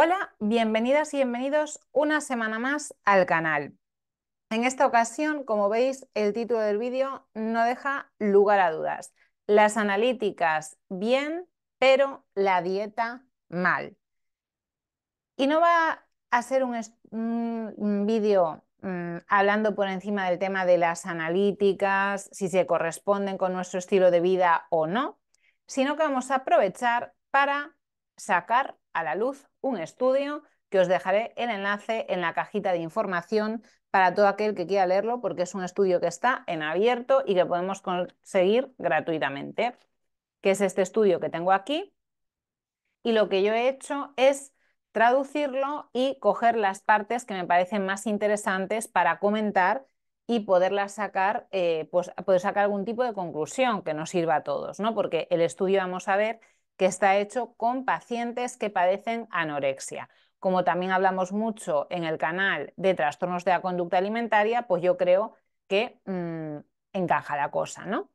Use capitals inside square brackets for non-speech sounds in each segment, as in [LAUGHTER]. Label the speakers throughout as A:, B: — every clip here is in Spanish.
A: Hola, bienvenidas y bienvenidos una semana más al canal. En esta ocasión, como veis, el título del vídeo no deja lugar a dudas. Las analíticas bien, pero la dieta mal. Y no va a ser un, vídeo mm, hablando por encima del tema de las analíticas, si se corresponden con nuestro estilo de vida o no, sino que vamos a aprovechar para sacar a la luz un estudio que os dejaré el enlace en la cajita de información para todo aquel que quiera leerlo, porque es un estudio que está en abierto y que podemos conseguir gratuitamente, que es este estudio que tengo aquí. Y lo que yo he hecho es traducirlo y coger las partes que me parecen más interesantes para comentar y poderlas sacar, eh, pues poder sacar algún tipo de conclusión que nos sirva a todos, ¿no? Porque el estudio, vamos a ver, que está hecho con pacientes que padecen anorexia. Como también hablamos mucho en el canal de trastornos de la conducta alimentaria, pues yo creo que mm, encaja la cosa, ¿no?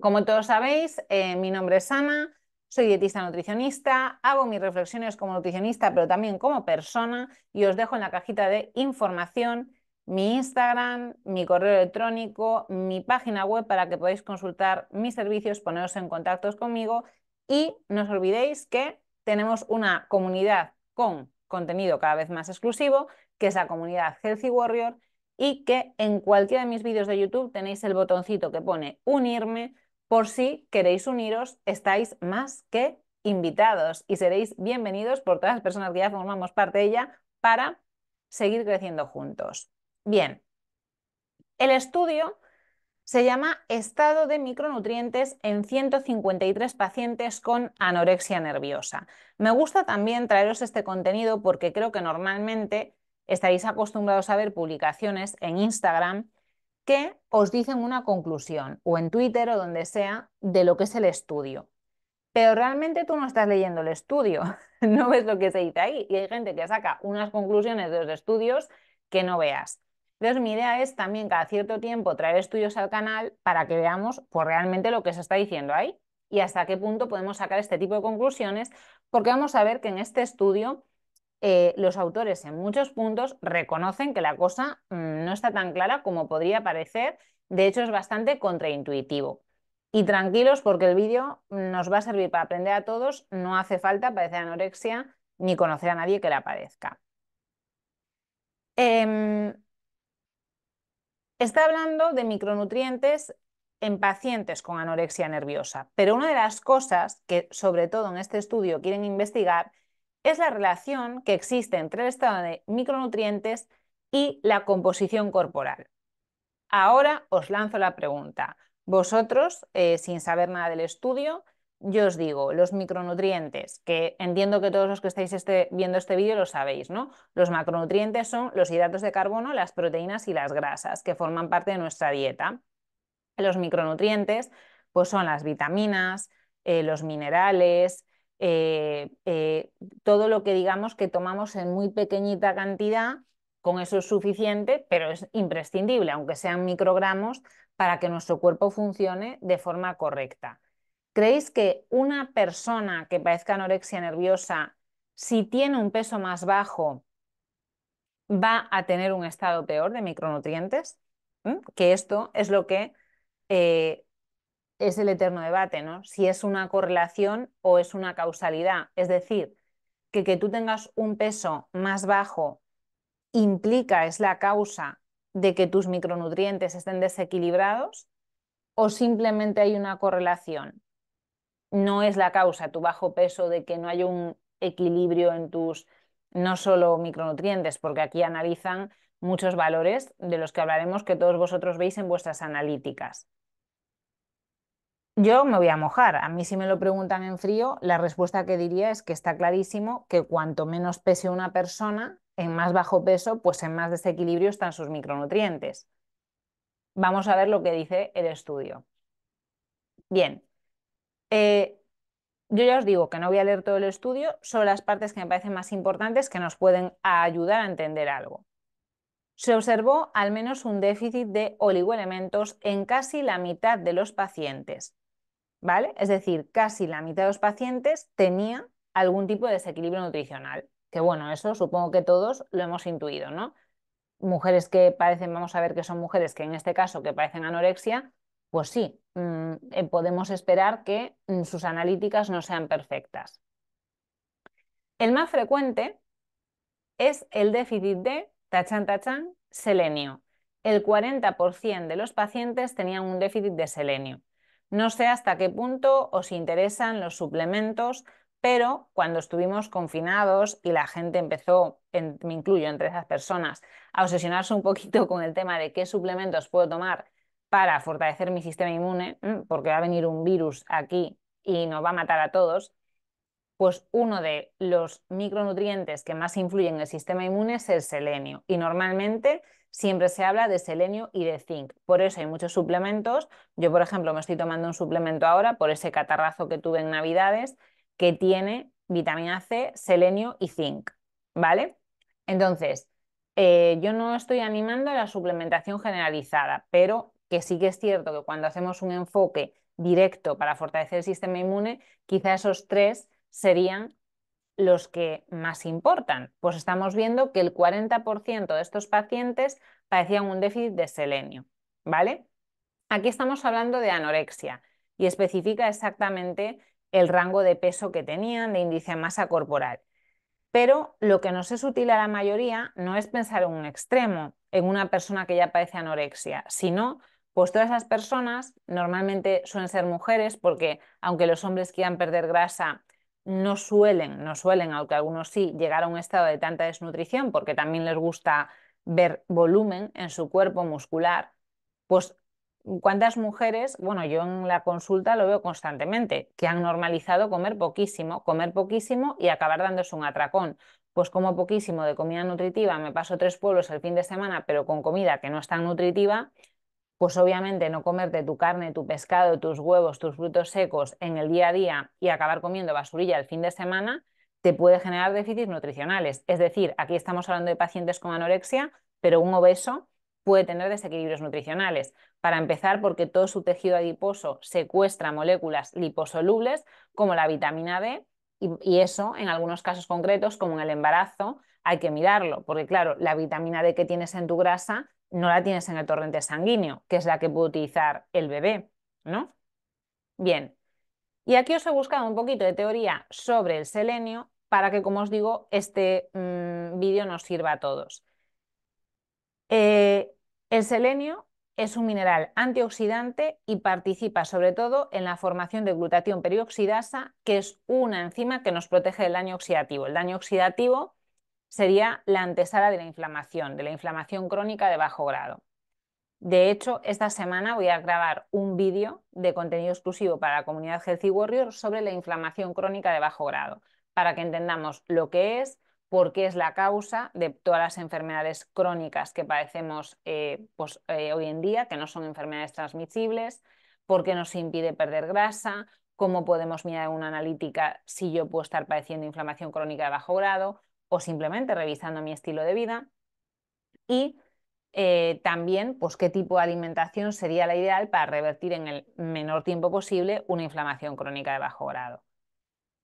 A: Como todos sabéis, eh, mi nombre es Ana, soy dietista nutricionista, hago mis reflexiones como nutricionista, pero también como persona, y os dejo en la cajita de información mi Instagram, mi correo electrónico, mi página web para que podáis consultar mis servicios, poneros en contacto conmigo y no os olvidéis que tenemos una comunidad con contenido cada vez más exclusivo, que es la comunidad Healthy Warrior, y que en cualquiera de mis vídeos de YouTube tenéis el botoncito que pone unirme por si queréis uniros, estáis más que invitados y seréis bienvenidos por todas las personas que ya formamos parte de ella para seguir creciendo juntos. Bien, el estudio se llama Estado de micronutrientes en 153 pacientes con anorexia nerviosa. Me gusta también traeros este contenido porque creo que normalmente estaréis acostumbrados a ver publicaciones en Instagram que os dicen una conclusión o en Twitter o donde sea de lo que es el estudio. Pero realmente tú no estás leyendo el estudio, [LAUGHS] no ves lo que se dice ahí. Y hay gente que saca unas conclusiones de los estudios que no veas. Entonces, mi idea es también cada cierto tiempo traer estudios al canal para que veamos pues, realmente lo que se está diciendo ahí y hasta qué punto podemos sacar este tipo de conclusiones, porque vamos a ver que en este estudio eh, los autores en muchos puntos reconocen que la cosa mm, no está tan clara como podría parecer, de hecho es bastante contraintuitivo. Y tranquilos porque el vídeo nos va a servir para aprender a todos, no hace falta padecer anorexia ni conocer a nadie que la padezca. Em, Está hablando de micronutrientes en pacientes con anorexia nerviosa, pero una de las cosas que sobre todo en este estudio quieren investigar es la relación que existe entre el estado de micronutrientes y la composición corporal. Ahora os lanzo la pregunta. Vosotros, eh, sin saber nada del estudio, yo os digo, los micronutrientes, que entiendo que todos los que estáis este, viendo este vídeo lo sabéis, ¿no? Los macronutrientes son los hidratos de carbono, las proteínas y las grasas que forman parte de nuestra dieta. Los micronutrientes, pues son las vitaminas, eh, los minerales, eh, eh, todo lo que digamos que tomamos en muy pequeñita cantidad, con eso es suficiente, pero es imprescindible, aunque sean microgramos, para que nuestro cuerpo funcione de forma correcta. ¿Creéis que una persona que padezca anorexia nerviosa, si tiene un peso más bajo, va a tener un estado peor de micronutrientes? ¿Mm? Que esto es lo que eh, es el eterno debate, ¿no? Si es una correlación o es una causalidad. Es decir, que que tú tengas un peso más bajo implica, es la causa de que tus micronutrientes estén desequilibrados o simplemente hay una correlación no es la causa tu bajo peso de que no hay un equilibrio en tus no solo micronutrientes, porque aquí analizan muchos valores de los que hablaremos que todos vosotros veis en vuestras analíticas. Yo me voy a mojar. A mí si me lo preguntan en frío, la respuesta que diría es que está clarísimo que cuanto menos pese una persona, en más bajo peso, pues en más desequilibrio están sus micronutrientes. Vamos a ver lo que dice el estudio. Bien, eh, yo ya os digo que no voy a leer todo el estudio, son las partes que me parecen más importantes que nos pueden ayudar a entender algo. Se observó al menos un déficit de oligoelementos en casi la mitad de los pacientes, ¿vale? Es decir, casi la mitad de los pacientes tenía algún tipo de desequilibrio nutricional, que bueno, eso supongo que todos lo hemos intuido, ¿no? Mujeres que parecen, vamos a ver que son mujeres que en este caso que parecen anorexia, pues sí, mm, eh, podemos esperar que mm, sus analíticas no sean perfectas. El más frecuente es el déficit de tachan tachan selenio. El 40% de los pacientes tenían un déficit de selenio. No sé hasta qué punto os interesan los suplementos, pero cuando estuvimos confinados y la gente empezó, me incluyo entre esas personas, a obsesionarse un poquito con el tema de qué suplementos puedo tomar para fortalecer mi sistema inmune, mm, porque va a venir un virus aquí y nos va a matar a todos, pues uno de los micronutrientes que más influyen en el sistema inmune es el selenio. Y normalmente siempre se habla de selenio y de zinc. Por eso hay muchos suplementos. Yo, por ejemplo, me estoy tomando un suplemento ahora por ese catarrazo que tuve en Navidades que tiene vitamina C, selenio y zinc. ¿Vale? Entonces, eh, yo no estoy animando a la suplementación generalizada, pero que sí que es cierto que cuando hacemos un enfoque directo para fortalecer el sistema inmune, quizá esos tres serían los que más importan. Pues estamos viendo que el 40% de estos pacientes padecían un déficit de selenio, ¿vale? Aquí estamos hablando de anorexia y especifica exactamente el rango de peso que tenían, de índice de masa corporal. Pero lo que nos es útil a la mayoría no es pensar en un extremo, en una persona que ya padece anorexia, sino pues todas esas personas normalmente suelen ser mujeres porque aunque los hombres quieran perder grasa, no suelen, no suelen, aunque algunos sí, llegar a un estado de tanta desnutrición porque también les gusta ver volumen en su cuerpo muscular, pues cuántas mujeres, bueno, yo en la consulta lo veo constantemente, que han normalizado comer poquísimo, comer poquísimo y acabar dándose un atracón. Pues como poquísimo de comida nutritiva, me paso tres pueblos el fin de semana, pero con comida que no es tan nutritiva, pues obviamente no comerte tu carne, tu pescado, tus huevos, tus frutos secos en el día a día y acabar comiendo basurilla el fin de semana, te puede generar déficits nutricionales. Es decir, aquí estamos hablando de pacientes con anorexia, pero un obeso puede tener desequilibrios nutricionales. Para empezar, porque todo su tejido adiposo secuestra moléculas liposolubles como la vitamina D y, eso en algunos casos concretos, como en el embarazo, hay que mirarlo, porque claro, la vitamina D que tienes en tu grasa no la tienes en el torrente sanguíneo, que es la que puede utilizar el bebé, ¿no? Bien, y aquí os he buscado un poquito de teoría sobre el selenio para que, como os digo, este mm, vídeo nos sirva a todos. Eh, el selenio es un mineral antioxidante y participa sobre todo en la formación de glutatión peroxidasa, que es una enzima que nos protege del daño oxidativo. El daño oxidativo sería la antesala de la inflamación, de la inflamación crónica de bajo grado. De hecho, esta semana voy a grabar un vídeo de contenido exclusivo para la comunidad Healthy Warrior sobre la inflamación crónica de bajo grado, para que entendamos lo que es, por qué es la causa de todas las enfermedades crónicas que padecemos eh, pues, eh, hoy en día, que no son enfermedades transmisibles, por qué nos impide perder grasa, cómo podemos mirar una analítica si yo puedo estar padeciendo inflamación crónica de bajo grado, o simplemente revisando mi estilo de vida y eh, también pues, qué tipo de alimentación sería la ideal para revertir en el menor tiempo posible una inflamación crónica de bajo grado.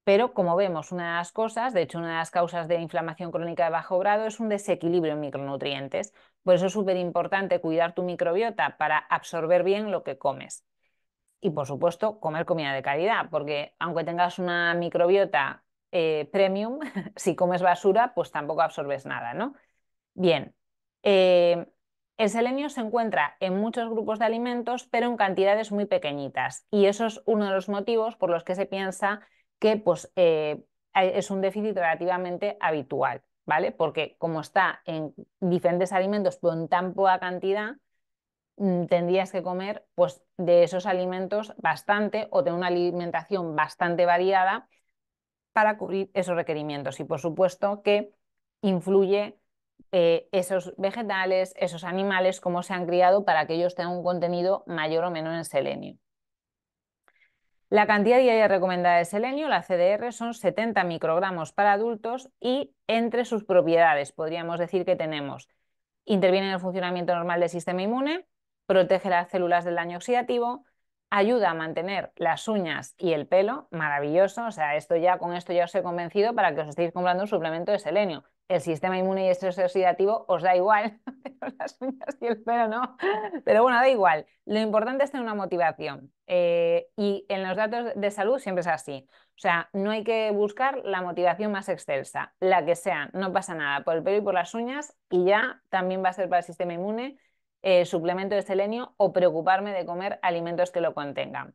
A: Pero como vemos, una de las cosas, de hecho una de las causas de inflamación crónica de bajo grado es un desequilibrio en micronutrientes. Por eso es súper importante cuidar tu microbiota para absorber bien lo que comes. Y por supuesto, comer comida de calidad, porque aunque tengas una microbiota eh, premium, [LAUGHS] si comes basura, pues tampoco absorbes nada, ¿no? Bien, eh, el selenio se encuentra en muchos grupos de alimentos, pero en cantidades muy pequeñitas. Y eso es uno de los motivos por los que se piensa que pues, eh, es un déficit relativamente habitual, ¿vale? Porque como está en diferentes alimentos, pero en tan poca cantidad, mm, tendrías que comer pues, de esos alimentos bastante o de una alimentación bastante variada para cubrir esos requerimientos. Y por supuesto que influye eh, esos vegetales, esos animales, cómo se han criado para que ellos tengan un contenido mayor o menor en selenio. La cantidad diaria recomendada de selenio, la CDR, son 70 microgramos para adultos y entre sus propiedades podríamos decir que tenemos interviene en el funcionamiento normal del sistema inmune, protege las células del daño oxidativo, ayuda a mantener las uñas y el pelo, maravilloso. O sea, esto ya con esto ya os he convencido para que os estéis comprando un suplemento de selenio. El sistema inmune y estrés oxidativo os da igual, [LAUGHS] pero las uñas y el pelo no. Pero bueno, da igual. Lo importante es tener una motivación. Eh, y en los datos de salud siempre es así. O sea, no hay que buscar la motivación más excelsa, la que sea, no pasa nada por el pelo y por las uñas y ya también va a ser para el sistema inmune eh, suplemento de selenio o preocuparme de comer alimentos que lo contengan.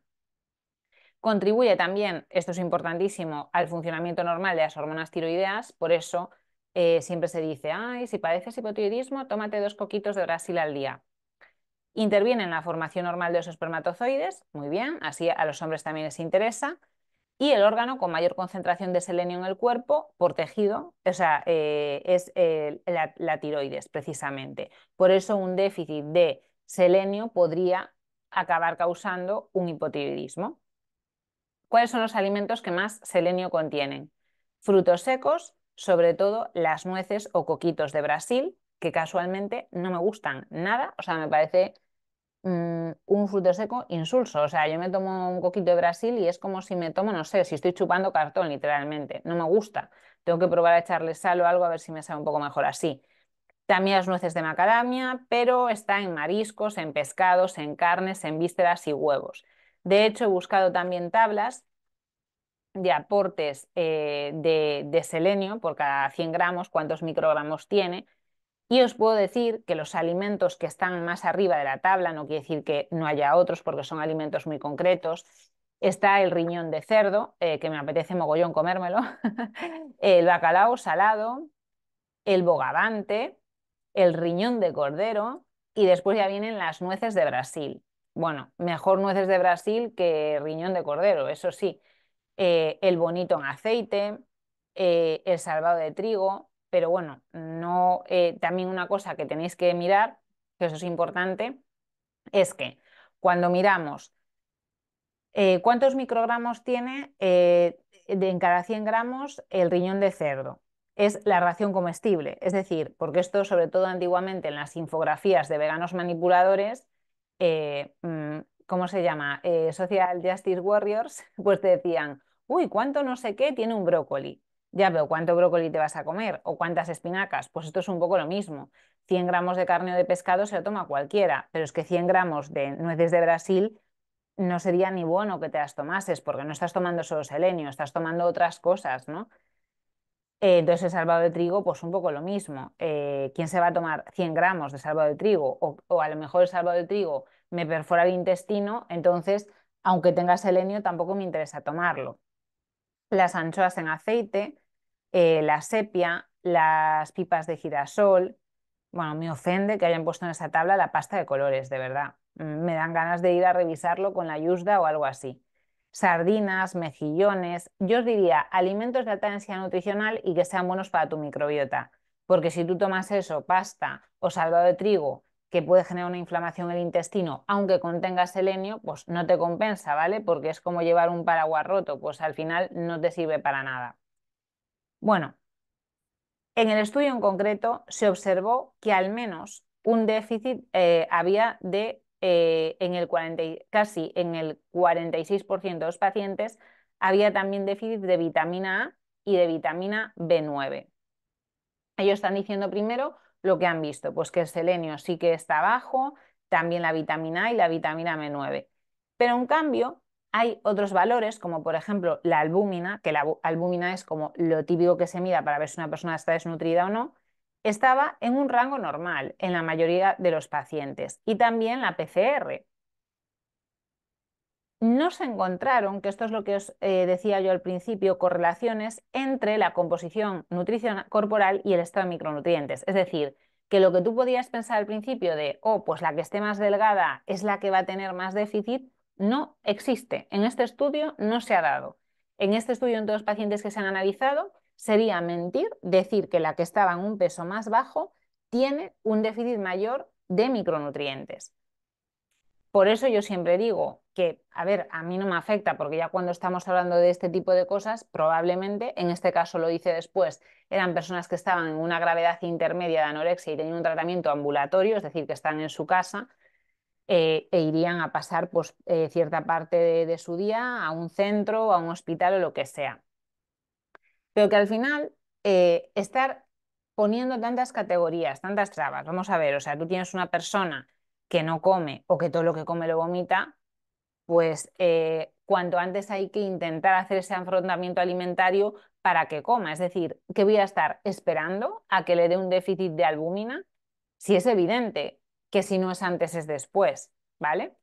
A: Contribuye también, esto es importantísimo, al funcionamiento normal de las hormonas tiroideas, por eso eh, siempre se dice, ay, si padeces hipotiroidismo, tómate dos coquitos de Brasil al día. Interviene en la formación normal de los espermatozoides, muy bien, así a los hombres también les interesa, y el órgano con mayor concentración de selenio en el cuerpo por tejido, o eh, es la, la, tiroides precisamente. Por eso un déficit de selenio podría acabar causando un hipotiroidismo. ¿Cuáles son los alimentos que más selenio contienen? Frutos secos, sobre todo las nueces o coquitos de Brasil, que casualmente no me gustan nada, o sea, me parece Mm, un fruto seco insulso. O sea, yo me tomo un poquito de Brasil y es como si me tomo, no sé, si estoy chupando cartón, literalmente. No me gusta. Tengo que probar a echarle sal o algo a ver si me sabe un poco mejor así. También las nueces de macadamia, pero está en mariscos, en pescados, en carnes, en vísceras y huevos. De hecho, he buscado también tablas de aportes eh, de, de, selenio por cada 100 gramos, cuántos microgramos tiene, y os puedo decir que los alimentos que están más arriba de la tabla, no quiere decir que no haya otros porque son alimentos muy concretos, está el riñón de cerdo, eh, que me apetece mogollón comérmelo, [LAUGHS] el bacalao salado, el bogavante, el riñón de cordero y después ya vienen las nueces de Brasil. Bueno, mejor nueces de Brasil que riñón de cordero, eso sí. Eh, el bonito en aceite, eh, el salvado de trigo, pero bueno, no, eh, también una cosa que tenéis que mirar, que eso es importante, es que cuando miramos eh, cuántos microgramos tiene eh, en cada 100 gramos el riñón de cerdo, es la ración comestible, es decir, porque esto sobre todo antiguamente en las infografías de veganos manipuladores, mm, ¿cómo se llama? Social Justice Warriors, [LAUGHS] pues te decían, uy, ¿cuánto no sé qué tiene un brócoli? Ya, pero ¿cuánto brócoli te vas a comer? ¿O cuántas espinacas? Pues esto es un poco lo mismo. 100 gramos de carne o de pescado se lo toma cualquiera, pero es que 100 gramos de nueces de Brasil no sería ni bueno que te las tomases, porque no estás tomando solo selenio, estás tomando otras cosas, ¿no? Eh, entonces el salvado de trigo, pues un poco lo mismo. Eh, ¿Quién se va a tomar 100 gramos de salvado de trigo? O, o a lo mejor el salvado de trigo me perfora el intestino, entonces, aunque tenga selenio, tampoco me interesa tomarlo las anchoas en aceite, eh, la sepia, las pipas de girasol. Bueno, me ofende que hayan puesto en esa tabla la pasta de colores, de verdad. Mm, me dan ganas de ir a revisarlo con la yusda o algo así. Sardinas, mejillones. Yo os diría alimentos de alta densidad nutricional y que sean buenos para tu microbiota. Porque si tú tomas eso, pasta o salvado de trigo que puede generar una inflamación en el intestino, aunque contenga selenio, pues no te compensa, ¿vale? Porque es como llevar un paraguas roto, pues al final no te sirve para nada. Bueno, en el estudio en concreto se observó que al menos un déficit eh, había de eh, en el casi en el 46% de los pacientes había también déficit de vitamina A y de vitamina B9. Ellos están diciendo primero lo que han visto, pues que el selenio sí que está bajo, también la vitamina A y la vitamina B9. Pero en cambio, hay otros valores, como por ejemplo la albúmina, que la albúmina es como lo típico que se mira para ver si una persona está desnutrida o no, estaba en un rango normal en la mayoría de los pacientes. Y también la PCR, no se encontraron, que esto es lo que os eh, decía yo al principio, correlaciones entre la composición nutricional corporal y el estado de micronutrientes. Es decir, que lo que tú podías pensar al principio de, oh, pues la que esté más delgada es la que va a tener más déficit, no existe. En este estudio no se ha dado. En este estudio, en todos los pacientes que se han analizado, sería mentir decir que la que estaba en un peso más bajo tiene un déficit mayor de micronutrientes. Por eso yo siempre digo que, a ver, a mí no me afecta, porque ya cuando estamos hablando de este tipo de cosas, probablemente, en este caso lo hice después, eran personas que estaban en una gravedad intermedia de anorexia y tenían un tratamiento ambulatorio, es decir, que están en su casa, eh, e irían a pasar pues, eh, cierta parte de, su día a un centro, a un hospital o lo que sea. Pero que al final eh, estar poniendo tantas categorías, tantas trabas, vamos a ver, o sea, tú tienes una persona que no come o que todo lo que come lo vomita, pues eh, cuanto antes hay que intentar hacer ese afrontamiento alimentario para que coma. Es decir, que voy a estar esperando a que le dé un déficit de albúmina, si es evidente que si no es antes es después, ¿vale?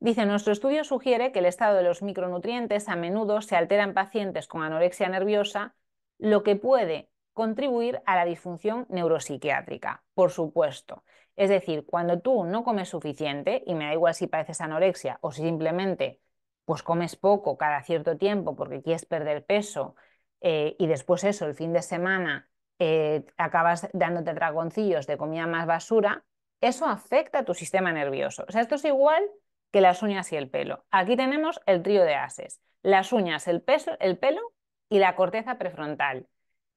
A: Dice, nuestro estudio sugiere que el estado de los micronutrientes a menudo se altera en pacientes con anorexia nerviosa, lo que puede contribuir a la disfunción neuropsiquiátrica, por supuesto. Es decir, cuando tú no comes suficiente, y me da igual si padeces anorexia o si simplemente pues comes poco cada cierto tiempo porque quieres perder peso eh, y después eso, el fin de semana, eh, acabas dándote dragoncillos de comida más basura, eso afecta a tu sistema nervioso. O sea, esto es igual que las uñas y el pelo. Aquí tenemos el trío de ases, las uñas, el pelo y la corteza prefrontal.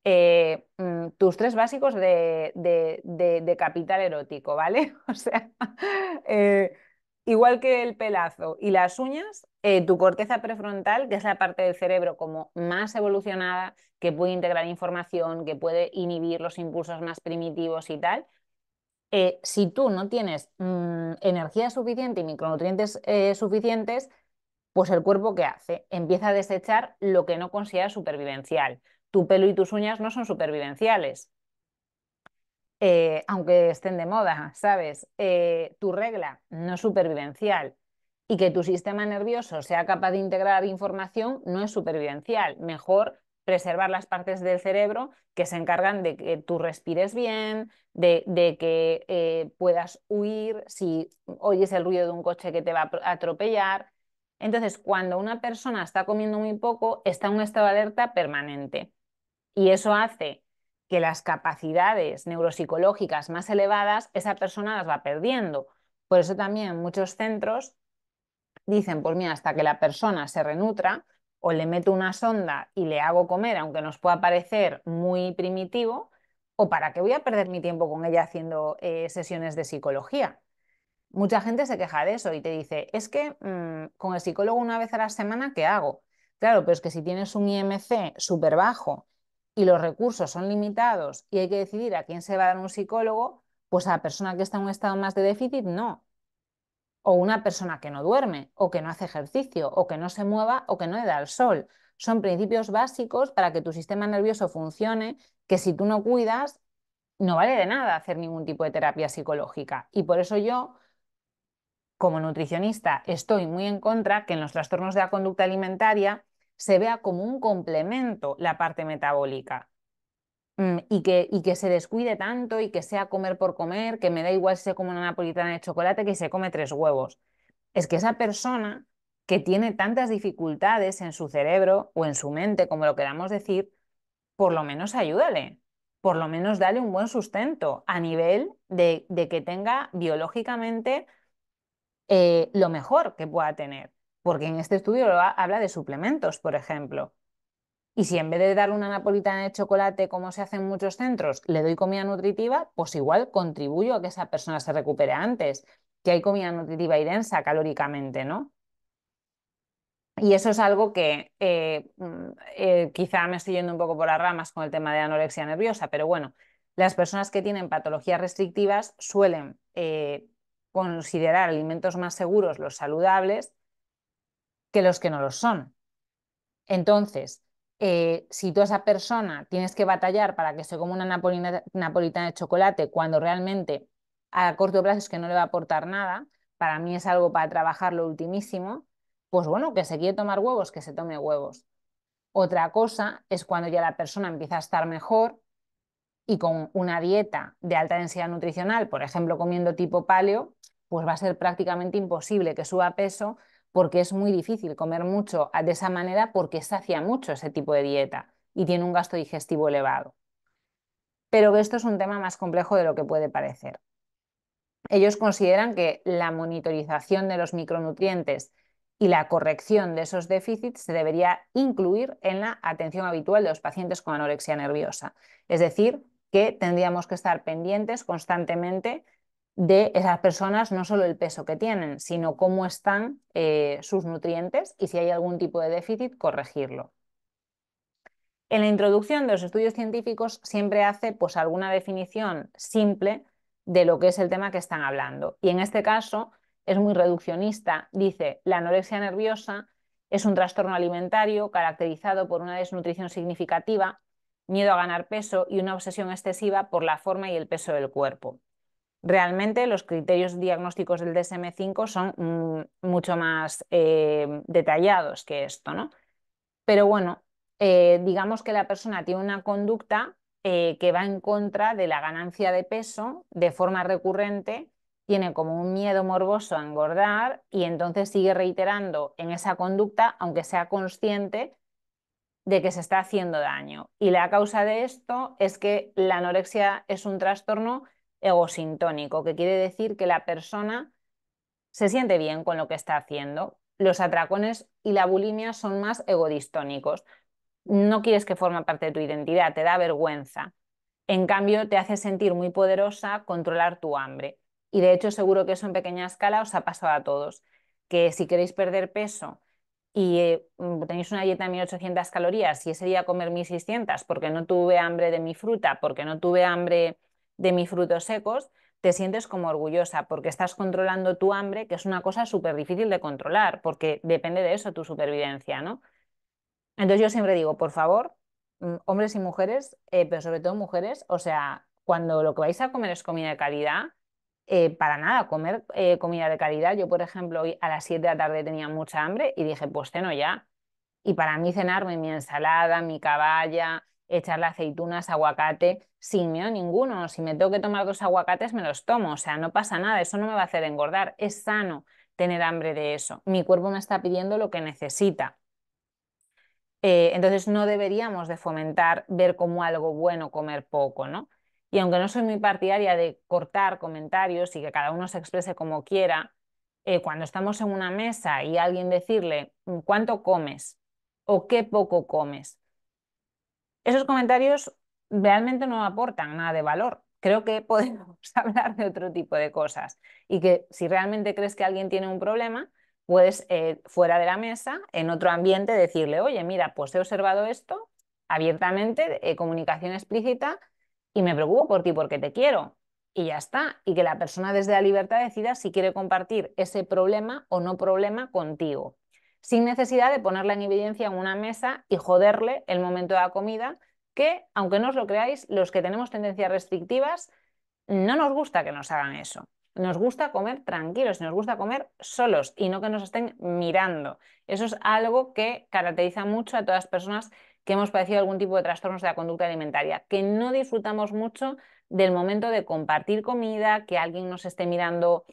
A: Eh, mm, tus tres básicos de, capital erótico, ¿vale? [LAUGHS] O sea, eh, igual que el pelazo y las uñas, eh, tu corteza prefrontal, que es la parte del cerebro como más evolucionada, que puede integrar información, que puede inhibir los impulsos más primitivos y tal, si tú no tienes mm, energía suficiente y micronutrientes suficientes, pues el cuerpo ¿qué hace? Empieza a desechar lo que no considera supervivencial tu pelo y tus uñas no son supervivenciales, eh, aunque estén de moda, ¿sabes? Eh, tu regla no es supervivencial y que tu sistema nervioso sea capaz de integrar información no es supervivencial. Mejor preservar las partes del cerebro que se encargan de que tú respires bien, de, que eh, puedas huir si oyes el ruido de un coche que te va a atropellar. Entonces, cuando una persona está comiendo muy poco, está en un estado de alerta permanente. Y eso hace que las capacidades neuropsicológicas más elevadas, esa persona las va perdiendo. Por eso también muchos centros dicen, pues mira, hasta que la persona se renutra o le meto una sonda y le hago comer, aunque nos pueda parecer muy primitivo, o para qué voy a perder mi tiempo con ella haciendo eh, sesiones de psicología. Mucha gente se queja de eso y te dice, es que mm, con el psicólogo una vez a la semana, ¿qué hago? Claro, pero es que si tienes un IMC súper bajo y los recursos son limitados y hay que decidir a quién se va a dar un psicólogo, pues a la persona que está en un estado más de déficit, no. O una persona que no duerme, o que no hace ejercicio, o que no se mueva, o que no le da el sol. Son principios básicos para que tu sistema nervioso funcione, que si tú no cuidas, no vale de nada hacer ningún tipo de terapia psicológica. Y por eso yo, como nutricionista, estoy muy en contra que en los trastornos de la conducta alimentaria se vea como un complemento la parte metabólica. Mm, y que, que se descuide tanto y que sea comer por comer, que me da igual si se come una napolitana de chocolate que se come tres huevos. Es que esa persona que tiene tantas dificultades en su cerebro o en su mente, como lo queramos decir, por lo menos ayúdale, por lo menos dale un buen sustento a nivel de, que tenga biológicamente eh, lo mejor que pueda tener porque en este estudio habla de suplementos, por ejemplo. Y si en vez de darle una napolitana de chocolate, como se hace en muchos centros, le doy comida nutritiva, pues igual contribuyo a que esa persona se recupere antes, que hay comida nutritiva y densa calóricamente, ¿no? Y eso es algo que eh, mm, eh, quizá me estoy yendo un poco por las ramas con el tema de anorexia nerviosa, pero bueno, las personas que tienen patologías restrictivas suelen eh, considerar alimentos más seguros los saludables que los que no lo son. Entonces, eh, si tú a esa persona tienes que batallar para que se como una napolitana de chocolate cuando realmente a corto plazo es que no le va a aportar nada, para mí es algo para trabajar lo ultimísimo, pues bueno, que se quiere tomar huevos, que se tome huevos. Otra cosa es cuando ya la persona empieza a estar mejor y con una dieta de alta densidad nutricional, por ejemplo, comiendo tipo paleo, pues va a ser prácticamente imposible que suba peso porque es muy difícil comer mucho de esa manera porque sacia mucho ese tipo de dieta y tiene un gasto digestivo elevado. Pero esto es un tema más complejo de lo que puede parecer. Ellos consideran que la monitorización de los micronutrientes y la corrección de esos déficits se debería incluir en la atención habitual de los pacientes con anorexia nerviosa. Es decir, que tendríamos que estar pendientes constantemente de esas personas, no solo el peso que tienen, sino cómo están eh, sus nutrientes y si hay algún tipo de déficit, corregirlo. En la introducción de los estudios científicos siempre hace pues, alguna definición simple de lo que es el tema que están hablando. Y en este caso es muy reduccionista. Dice, la anorexia nerviosa es un trastorno alimentario caracterizado por una desnutrición significativa, miedo a ganar peso y una obsesión excesiva por la forma y el peso del cuerpo realmente los criterios diagnósticos del DSM5 son mm, mucho más eh, detallados que esto, ¿no? Pero bueno, eh, digamos que la persona tiene una conducta eh, que va en contra de la ganancia de peso de forma recurrente, tiene como un miedo morboso a engordar y entonces sigue reiterando en esa conducta, aunque sea consciente de que se está haciendo daño. Y la causa de esto es que la anorexia es un trastorno egosintónico, eh, que quiere decir que la persona se siente bien con lo que está haciendo. Los atracones y la bulimia son más egodistónicos. No quieres que forme parte de tu identidad, te da vergüenza. En cambio, te hace sentir muy poderosa controlar tu hambre. Y de hecho, seguro que eso en pequeña escala os ha pasado a todos. Que si queréis perder peso y eh, tenéis una dieta de 1800 calorías y ese día comer 1600 porque no tuve hambre de mi fruta, porque no tuve hambre de mis frutos secos, te sientes como orgullosa porque estás controlando tu hambre, que es una cosa súper difícil de controlar, porque depende de eso tu supervivencia, ¿no? Entonces yo siempre digo, por favor, mm, hombres y mujeres, eh, pero sobre todo mujeres, o sea, cuando lo que vais a comer es comida de calidad, eh, para nada, comer eh, comida de calidad. Yo, por ejemplo, hoy a las 7 de la tarde tenía mucha hambre y dije, pues ceno ya. Y para mí cenarme mi ensalada, mi caballa, echarle aceitunas, aguacate, sin miedo ninguno. Si me tengo que tomar dos aguacates, me los tomo. O sea, no pasa nada, eso no me va a hacer engordar. Es sano tener hambre de eso. Mi cuerpo me está pidiendo lo que necesita. Eh, entonces no deberíamos de fomentar ver como algo bueno comer poco, ¿no? Y aunque no soy muy partidaria de cortar comentarios y que cada uno se exprese como quiera, eh, cuando estamos en una mesa y alguien decirle mm, cuánto comes o qué poco comes, esos comentarios realmente no aportan nada de valor. Creo que [LAUGHS] podemos hablar de otro tipo de cosas y que si realmente crees que alguien tiene un problema, puedes eh, fuera de la mesa, en otro ambiente, decirle, oye, mira, pues he observado esto abiertamente, eh, comunicación explícita, y me preocupo por ti porque te quiero. Y ya está. Y que la persona desde la libertad decida si quiere compartir ese problema o no problema contigo sin necesidad de ponerla en evidencia en una mesa y joderle el momento de la comida, que, aunque no os lo creáis, los que tenemos tendencias restrictivas, no nos gusta que nos hagan eso. Nos gusta comer tranquilos, nos gusta comer solos y no que nos estén mirando. Eso es algo que caracteriza mucho a todas las personas que hemos padecido algún tipo de trastornos de la conducta alimentaria, que no disfrutamos mucho del momento de compartir comida, que alguien nos esté mirando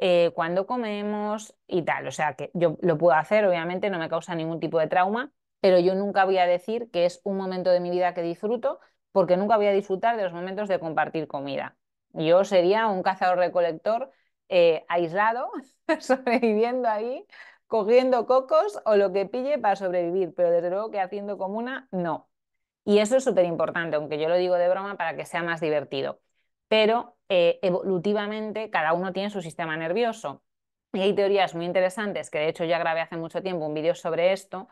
A: eh, cuando comemos y tal. O sea, que yo lo puedo hacer, obviamente no me causa ningún tipo de trauma, pero yo nunca voy a decir que es un momento de mi vida que disfruto, porque nunca voy a disfrutar de los momentos de compartir comida. Yo sería un cazador-recolector eh, aislado, [LAUGHS] sobreviviendo ahí, cogiendo cocos o lo que pille para sobrevivir, pero desde luego que haciendo comuna, no. Y eso es súper importante, aunque yo lo digo de broma para que sea más divertido pero eh, evolutivamente cada uno tiene su sistema nervioso. Y hay teorías muy interesantes, que de hecho ya grabé hace mucho tiempo un vídeo sobre esto,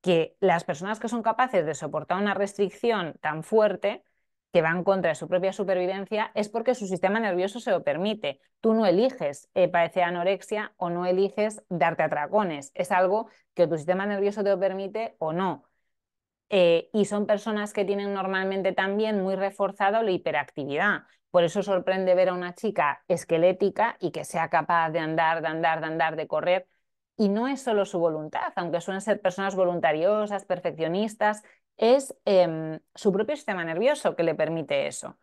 A: que las personas que son capaces de soportar una restricción tan fuerte, que van contra su propia supervivencia es porque su sistema nervioso se lo permite. Tú no eliges eh, padecer anorexia o no eliges darte atracones. Es algo que tu sistema nervioso te lo permite o no. Eh, y son personas que tienen normalmente también muy reforzado la hiperactividad. Por eso sorprende ver a una chica esquelética y que sea capaz de andar, de andar, de andar, de correr. Y no es solo su voluntad, aunque suelen ser personas voluntariosas, perfeccionistas, es em, su propio sistema nervioso que le permite eso.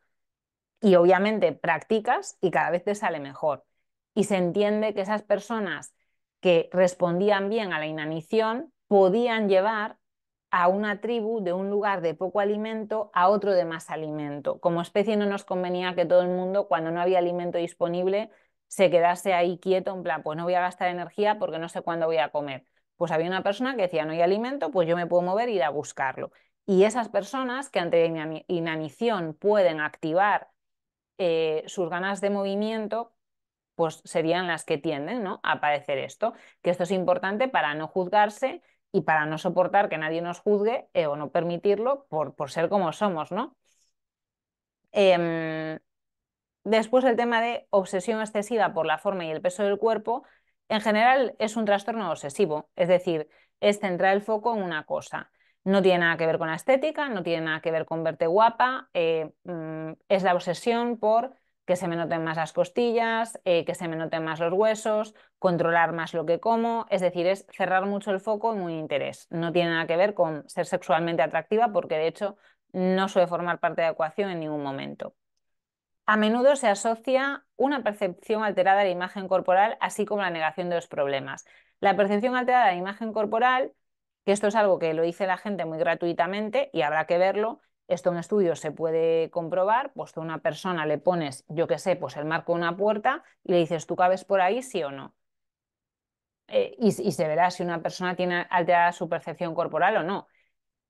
A: Y obviamente practicas y cada vez te sale mejor. Y se entiende que esas personas que respondían bien a la inanición podían llevar a una tribu de un lugar de poco alimento a otro de más alimento. Como especie no nos convenía que todo el mundo, cuando no había alimento disponible, se quedase ahí quieto, en plan, pues no voy a gastar energía porque no sé cuándo voy a comer. Pues había una persona que decía, no hay alimento, pues yo me puedo mover e ir a buscarlo. Y esas personas que ante inanición pueden activar eh, sus ganas de movimiento, pues serían las que tienden ¿no? a padecer esto. Que esto es importante para no juzgarse y para no soportar que nadie nos juzgue eh, o no permitirlo por, por, ser como somos, ¿no? Em, después el tema de obsesión excesiva por la forma y el peso del cuerpo, en general es un trastorno obsesivo, es decir, es centrar el foco en una cosa. No tiene nada que ver con la estética, no tiene nada que ver con verte guapa, eh, mm, es la obsesión por que se me noten más las costillas, eh, que se me noten más los huesos, controlar más lo que como, es decir, es cerrar mucho el foco y muy interés. No tiene nada que ver con ser sexualmente atractiva porque de hecho no suele formar parte de la ecuación en ningún momento. A menudo se asocia una percepción alterada de la imagen corporal, así como la negación de los problemas. La percepción alterada de la imagen corporal, que esto es algo que lo dice la gente muy gratuitamente y habrá que verlo, esto en estudio se puede comprobar, pues tú a una persona le pones, yo qué sé, pues el marco de una puerta y le dices, ¿tú cabes por ahí, sí o no? Eh, y, se verá si una persona tiene alterada su percepción corporal o no.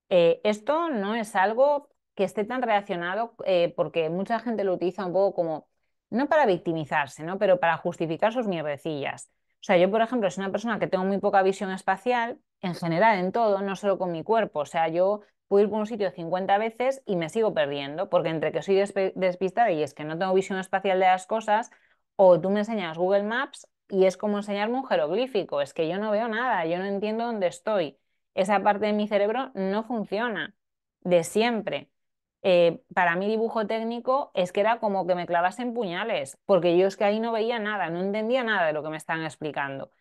A: Eh, esto no es algo que esté tan relacionado, eh, porque mucha gente lo utiliza un poco como, no para victimizarse, ¿no? pero para justificar sus mierdecillas. O sea, yo, por ejemplo, soy una persona que tengo muy poca visión espacial, en general, en todo, no solo con mi cuerpo. O sea, yo puedo ir por un sitio 50 veces y me sigo perdiendo, porque entre que soy despistada y es que no tengo visión espacial de las cosas, o tú me enseñas Google Maps y es como enseñarme un jeroglífico, es que yo no veo nada, yo no entiendo dónde estoy. Esa parte de mi cerebro no funciona de siempre. Eh, para mí dibujo técnico es que era como que me clavasen puñales, porque yo es que ahí no veía nada, no entendía nada de lo que me estaban explicando.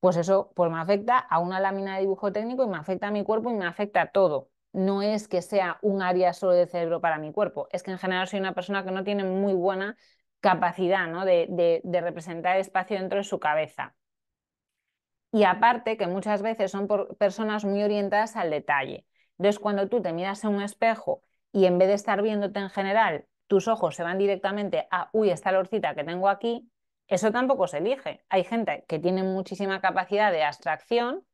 A: Pues eso pues me afecta a una lámina de dibujo técnico y me afecta a mi cuerpo y me afecta a todo no es que sea un área solo de cerebro para mi cuerpo, es que en general soy una persona que no tiene muy buena capacidad de, representar espacio dentro de su cabeza. Y aparte que muchas veces son personas muy orientadas al detalle. Entonces, cuando tú te miras en un espejo y en vez de estar viéndote en general, tus ojos se van directamente a, uy, esta lorcita que tengo aquí, eso tampoco se elige. Hay gente que tiene muchísima capacidad de abstracción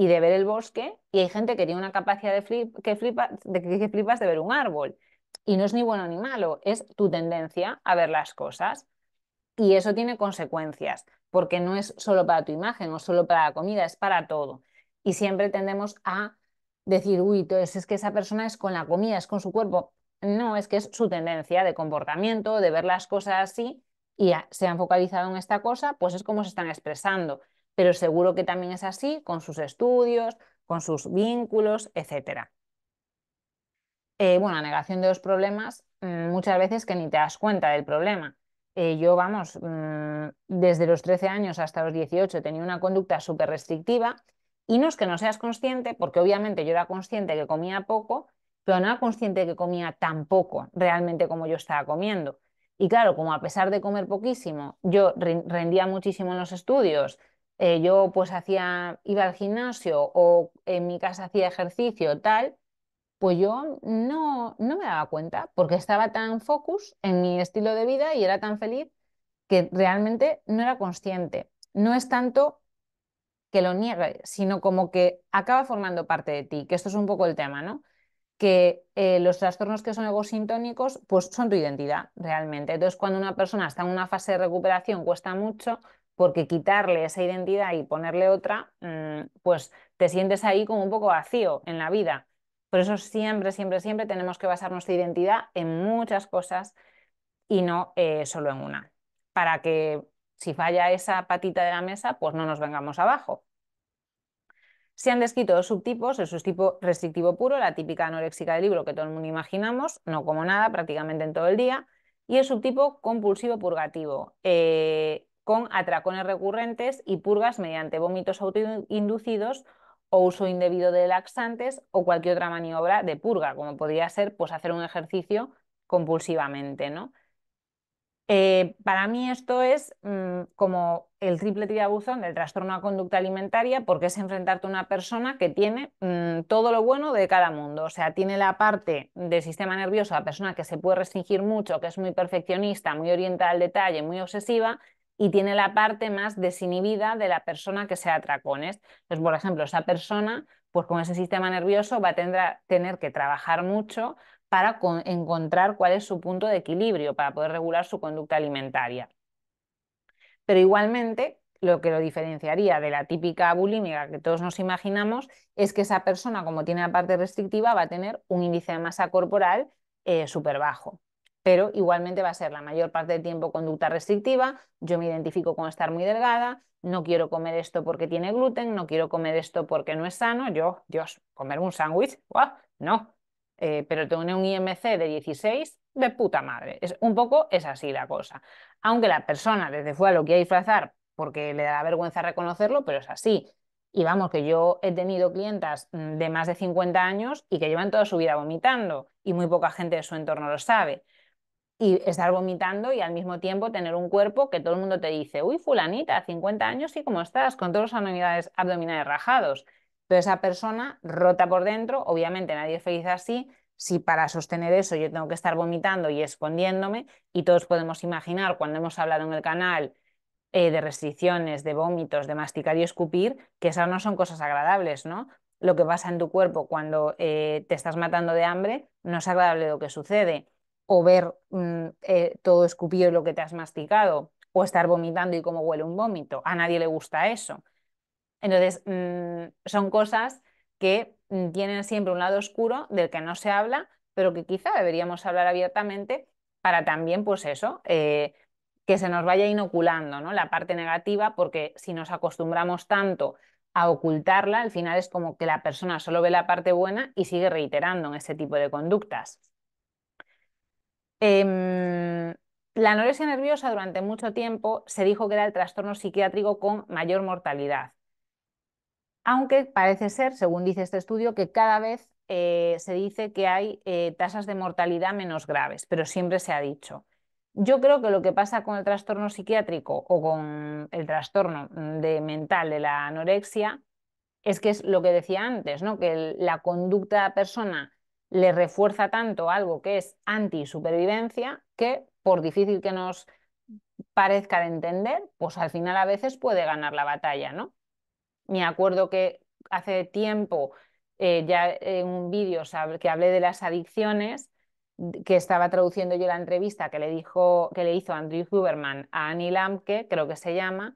A: y de ver el bosque, y hay gente que tiene una capacidad de que, flipa, de, que flipas de ver un árbol. Y no es ni bueno ni malo, es tu tendencia a ver las cosas. Y eso tiene consecuencias, porque no es solo para tu imagen o solo para la comida, es para todo. Y siempre tendemos a decir, uy, es que esa persona es con la comida, es con su cuerpo. No, es que es su tendencia de comportamiento, de ver las cosas así, y se han focalizado en esta cosa, pues es como se están expresando pero seguro que también es así con sus estudios, con sus vínculos, etc. Eh, bueno, la negación de los problemas, mm, muchas veces que ni te das cuenta del problema. Eh, yo, vamos, mm, desde los 13 años hasta los 18 tenía una conducta súper restrictiva y no es que no seas consciente, porque obviamente yo era consciente que comía poco, pero no era consciente que comía tan poco realmente como yo estaba comiendo. Y claro, como a pesar de comer poquísimo, yo rendía muchísimo en los estudios, eh, yo pues hacía, iba al gimnasio o en mi casa hacía ejercicio, tal, pues yo no, no me daba cuenta porque estaba tan focus en mi estilo de vida y era tan feliz que realmente no era consciente. No es tanto que lo niegue, sino como que acaba formando parte de ti, que esto es un poco el tema, ¿no? Que eh, los trastornos que son egosintónicos, pues son tu identidad realmente. Entonces, cuando una persona está en una fase de recuperación, cuesta mucho, porque quitarle esa identidad y ponerle otra, mm, pues te sientes ahí como un poco vacío en la vida. Por eso siempre, siempre, siempre tenemos que basar nuestra identidad en muchas cosas y no eh, solo en una, para que si falla esa patita de la mesa, pues no nos vengamos abajo. Se han descrito dos subtipos, el subtipo restrictivo puro, la típica anoréxica del libro que todo el mundo imaginamos, no como nada prácticamente en todo el día, y el subtipo compulsivo purgativo, eh, con atracones recurrentes y purgas mediante vómitos autoinducidos o uso indebido de laxantes o cualquier otra maniobra de purga, como podría ser pues, hacer un ejercicio compulsivamente. ¿no? Eh, para mí esto es mm, como el triple tirabuzón del trastorno a conducta alimentaria, porque es enfrentarte a una persona que tiene mm, todo lo bueno de cada mundo. O sea, tiene la parte del sistema nervioso, la persona que se puede restringir mucho, que es muy perfeccionista, muy orientada al detalle, muy obsesiva, y tiene la parte más desinhibida de la persona que sea atracones. Entonces, por ejemplo, esa persona, pues con ese sistema nervioso va a tener que trabajar mucho para encontrar cuál es su punto de equilibrio, para poder regular su conducta alimentaria. Pero igualmente, lo que lo diferenciaría de la típica bulímica que todos nos imaginamos es que esa persona, como tiene la parte restrictiva, va a tener un índice de masa corporal eh, súper bajo pero igualmente va a ser la mayor parte del tiempo conducta restrictiva, yo me identifico con estar muy delgada, no quiero comer esto porque tiene gluten, no quiero comer esto porque no es sano, yo, Dios, comer un sándwich, no, eh, pero tengo un IMC de 16, de puta madre, es, un poco es así la cosa, aunque la persona desde fuera lo quiera disfrazar porque le da vergüenza reconocerlo, pero es así. Y vamos, que yo he tenido clientas mm, de más de 50 años y que llevan toda su vida vomitando y muy poca gente de su entorno lo sabe y estar vomitando y al mismo tiempo tener un cuerpo que todo el mundo te dice, uy, fulanita, 50 años y cómo estás, con todos los abdominales, abdominales rajados. Pero esa persona rota por dentro, obviamente nadie es feliz así. Si para sostener eso yo tengo que estar vomitando y escondiéndome, y todos podemos imaginar cuando hemos hablado en el canal eh, de restricciones, de vómitos, de masticar y escupir, que esas no son cosas agradables, ¿no? Lo que pasa en tu cuerpo cuando eh, te estás matando de hambre no es agradable lo que sucede o ver mm, eh, todo escupido lo que te has masticado, o estar vomitando y cómo huele un vómito. A nadie le gusta eso. Entonces, mm, son cosas que mm, tienen siempre un lado oscuro del que no se habla, pero que quizá deberíamos hablar abiertamente para también, pues eso, eh, que se nos vaya inoculando ¿no? la parte negativa, porque si nos acostumbramos tanto a ocultarla, al final es como que la persona solo ve la parte buena y sigue reiterando en ese tipo de conductas. Em, la anorexia nerviosa durante mucho tiempo se dijo que era el trastorno psiquiátrico con mayor mortalidad. Aunque parece ser, según dice este estudio, que cada vez eh, se dice que hay eh, tasas de mortalidad menos graves, pero siempre se ha dicho. Yo creo que lo que pasa con el trastorno psiquiátrico o con el trastorno mm, de mental de la anorexia es que es lo que decía antes, ¿no? que la conducta de la persona le refuerza tanto algo que es anti-supervivencia que, por difícil que nos parezca de entender, pues al final a veces puede ganar la batalla, ¿no? Me acuerdo que hace tiempo, eh, ya en un vídeo que hablé de las adicciones, que estaba traduciendo yo la entrevista que le, dijo, que le hizo Andrew Huberman a Annie Lamke, creo que se llama,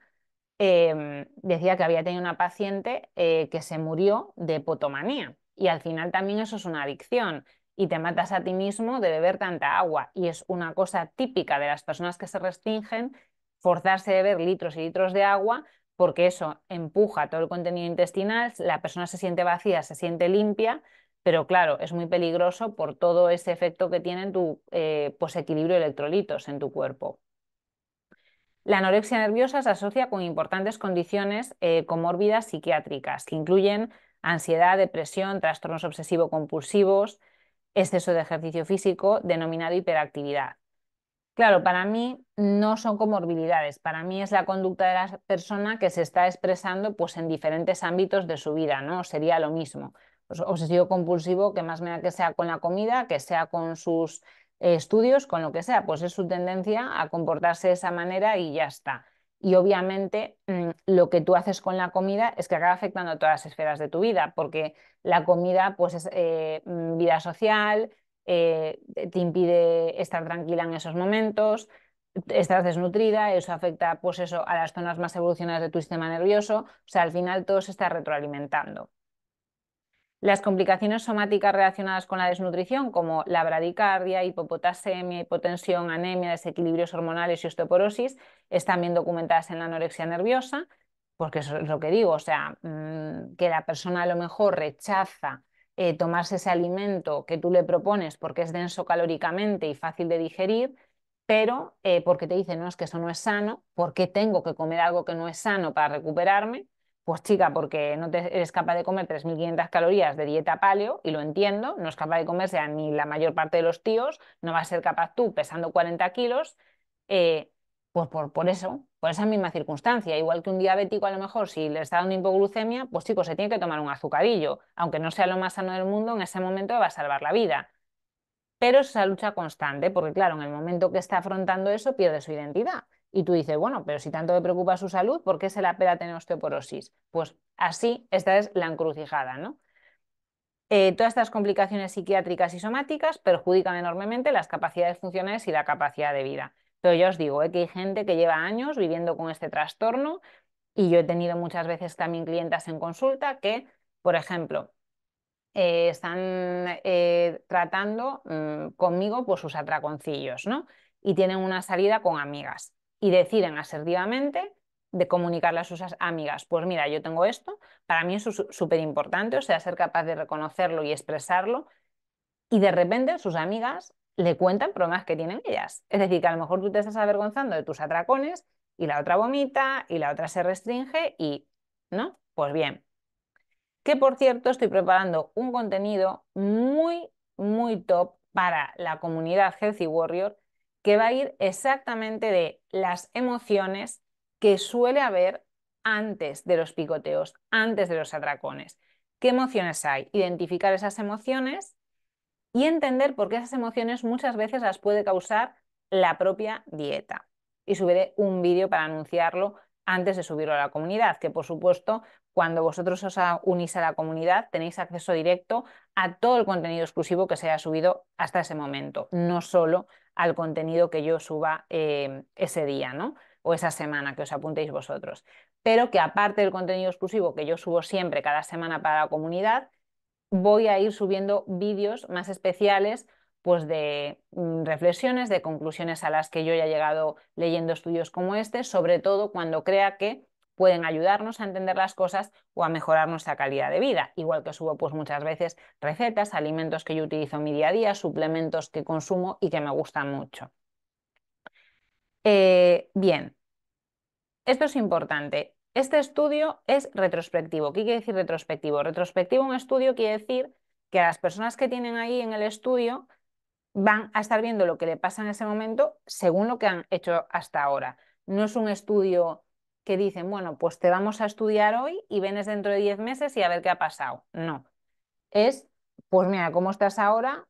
A: em, decía que había tenido una paciente eh, que se murió de potomanía y al final también eso es una adicción y te matas a ti mismo de beber tanta agua y es una cosa típica de las personas que se restringen forzarse a beber litros y litros de agua porque eso empuja todo el contenido intestinal, la persona se siente vacía, se siente limpia, pero claro, es muy peligroso por todo ese efecto que tiene en tu eh, pues, equilibrio de electrolitos en tu cuerpo. La anorexia nerviosa se asocia con importantes condiciones eh, comórbidas psiquiátricas, que incluyen ansiedad, depresión, trastornos obsesivo-compulsivos, exceso de ejercicio físico, denominado hiperactividad. Claro, para mí no son comorbilidades, para mí es la conducta de la persona que se está expresando pues, en diferentes ámbitos de su vida, ¿no? Sería lo mismo. Pues, obsesivo compulsivo, que más me da que sea con la comida, que sea con sus eh, estudios, con lo que sea, pues es su tendencia a comportarse de esa manera y ya está y obviamente mm, lo que tú haces con la comida es que acaba afectando a todas las esferas de tu vida, porque la comida pues es eh, mm, vida social, eh, te impide estar tranquila en esos momentos, estás desnutrida, eso afecta pues eso a las zonas más evolucionadas de tu sistema nervioso, o sea, al final todo se está retroalimentando. Las complicaciones somáticas relacionadas con la desnutrición, como la bradicardia, hipopotasemia, hipotensión, anemia, desequilibrios hormonales y osteoporosis, están bien documentadas en la anorexia nerviosa, porque eso es lo que digo, o sea, mm, que la persona a lo mejor rechaza eh, tomarse ese alimento que tú le propones porque es denso calóricamente y fácil de digerir, pero eh, porque te dice, no, es que eso no es sano, porque tengo que comer algo que no es sano para recuperarme? Pues chica, porque no eres capaz de comer 3.500 calorías de dieta paleo, y lo entiendo, no es capaz de comerse a ni la mayor parte de los tíos, no vas a ser capaz tú, pesando 40 kilos, eh, pues por, por, eso, por esa misma circunstancia. Igual que un diabético, a lo mejor, si le está dando hipoglucemia, pues chico, se tiene que tomar un azucarillo, aunque no sea lo más sano del mundo, en ese momento va a salvar la vida. Pero es esa lucha constante, porque claro, en el momento que está afrontando eso, pierde su identidad. Y tú dices, bueno, pero si tanto te preocupa su salud, ¿por qué se la pela tener osteoporosis? Pues así, esta es la encrucijada, ¿no? Eh, todas estas complicaciones psiquiátricas y somáticas perjudican enormemente las capacidades funcionales y la capacidad de vida. Pero yo os digo eh, que hay gente que lleva años viviendo con este trastorno y yo he tenido muchas veces también clientas en consulta que, por ejemplo, eh, están tratando mm, conmigo pues, sus atraconcillos, ¿no? Y tienen una salida con amigas y deciden asertivamente de comunicarle a sus amigas, pues mira, yo tengo esto, para mí es súper importante, o sea, ser capaz de reconocerlo y expresarlo, y de repente sus amigas le cuentan problemas que tienen ellas. Es decir, que a lo mejor tú te estás avergonzando de tus atracones y la otra vomita y la otra se restringe y, ¿no? Pues bien. Que por cierto, estoy preparando un contenido muy, muy top para la comunidad Healthy Warrior que va a ir exactamente de las emociones que suele haber antes de los picoteos, antes de los atracones. ¿Qué emociones hay? Identificar esas emociones y entender por qué esas emociones muchas veces las puede causar la propia dieta. Y subiré un vídeo para anunciarlo antes de subirlo a la comunidad, que por supuesto cuando vosotros os unís a la comunidad, tenéis acceso directo a todo el contenido exclusivo que se haya subido hasta ese momento, no solo al contenido que yo suba em, ese día, ¿no? o esa semana que os apuntéis vosotros. Pero que aparte del contenido exclusivo que yo subo siempre cada semana para la comunidad, voy a ir subiendo vídeos más especiales pues de mm, reflexiones, de conclusiones a las que yo haya he llegado leyendo estudios como este, sobre todo cuando crea que pueden ayudarnos a entender las cosas o a mejorar nuestra calidad de vida. Igual que subo pues muchas veces recetas, alimentos que yo utilizo en mi día a día, suplementos que consumo y que me gustan mucho. Eh, bien, esto es importante. Este estudio es retrospectivo. ¿Qué quiere decir retrospectivo? Retrospectivo un estudio quiere decir que las personas que tienen ahí en el estudio van a estar viendo lo que le pasa en ese momento según lo que han hecho hasta ahora. No es un estudio que dicen, bueno, pues te vamos a estudiar hoy y vienes dentro de 10 meses y a ver qué ha pasado. No. Es, pues mira, cómo estás ahora,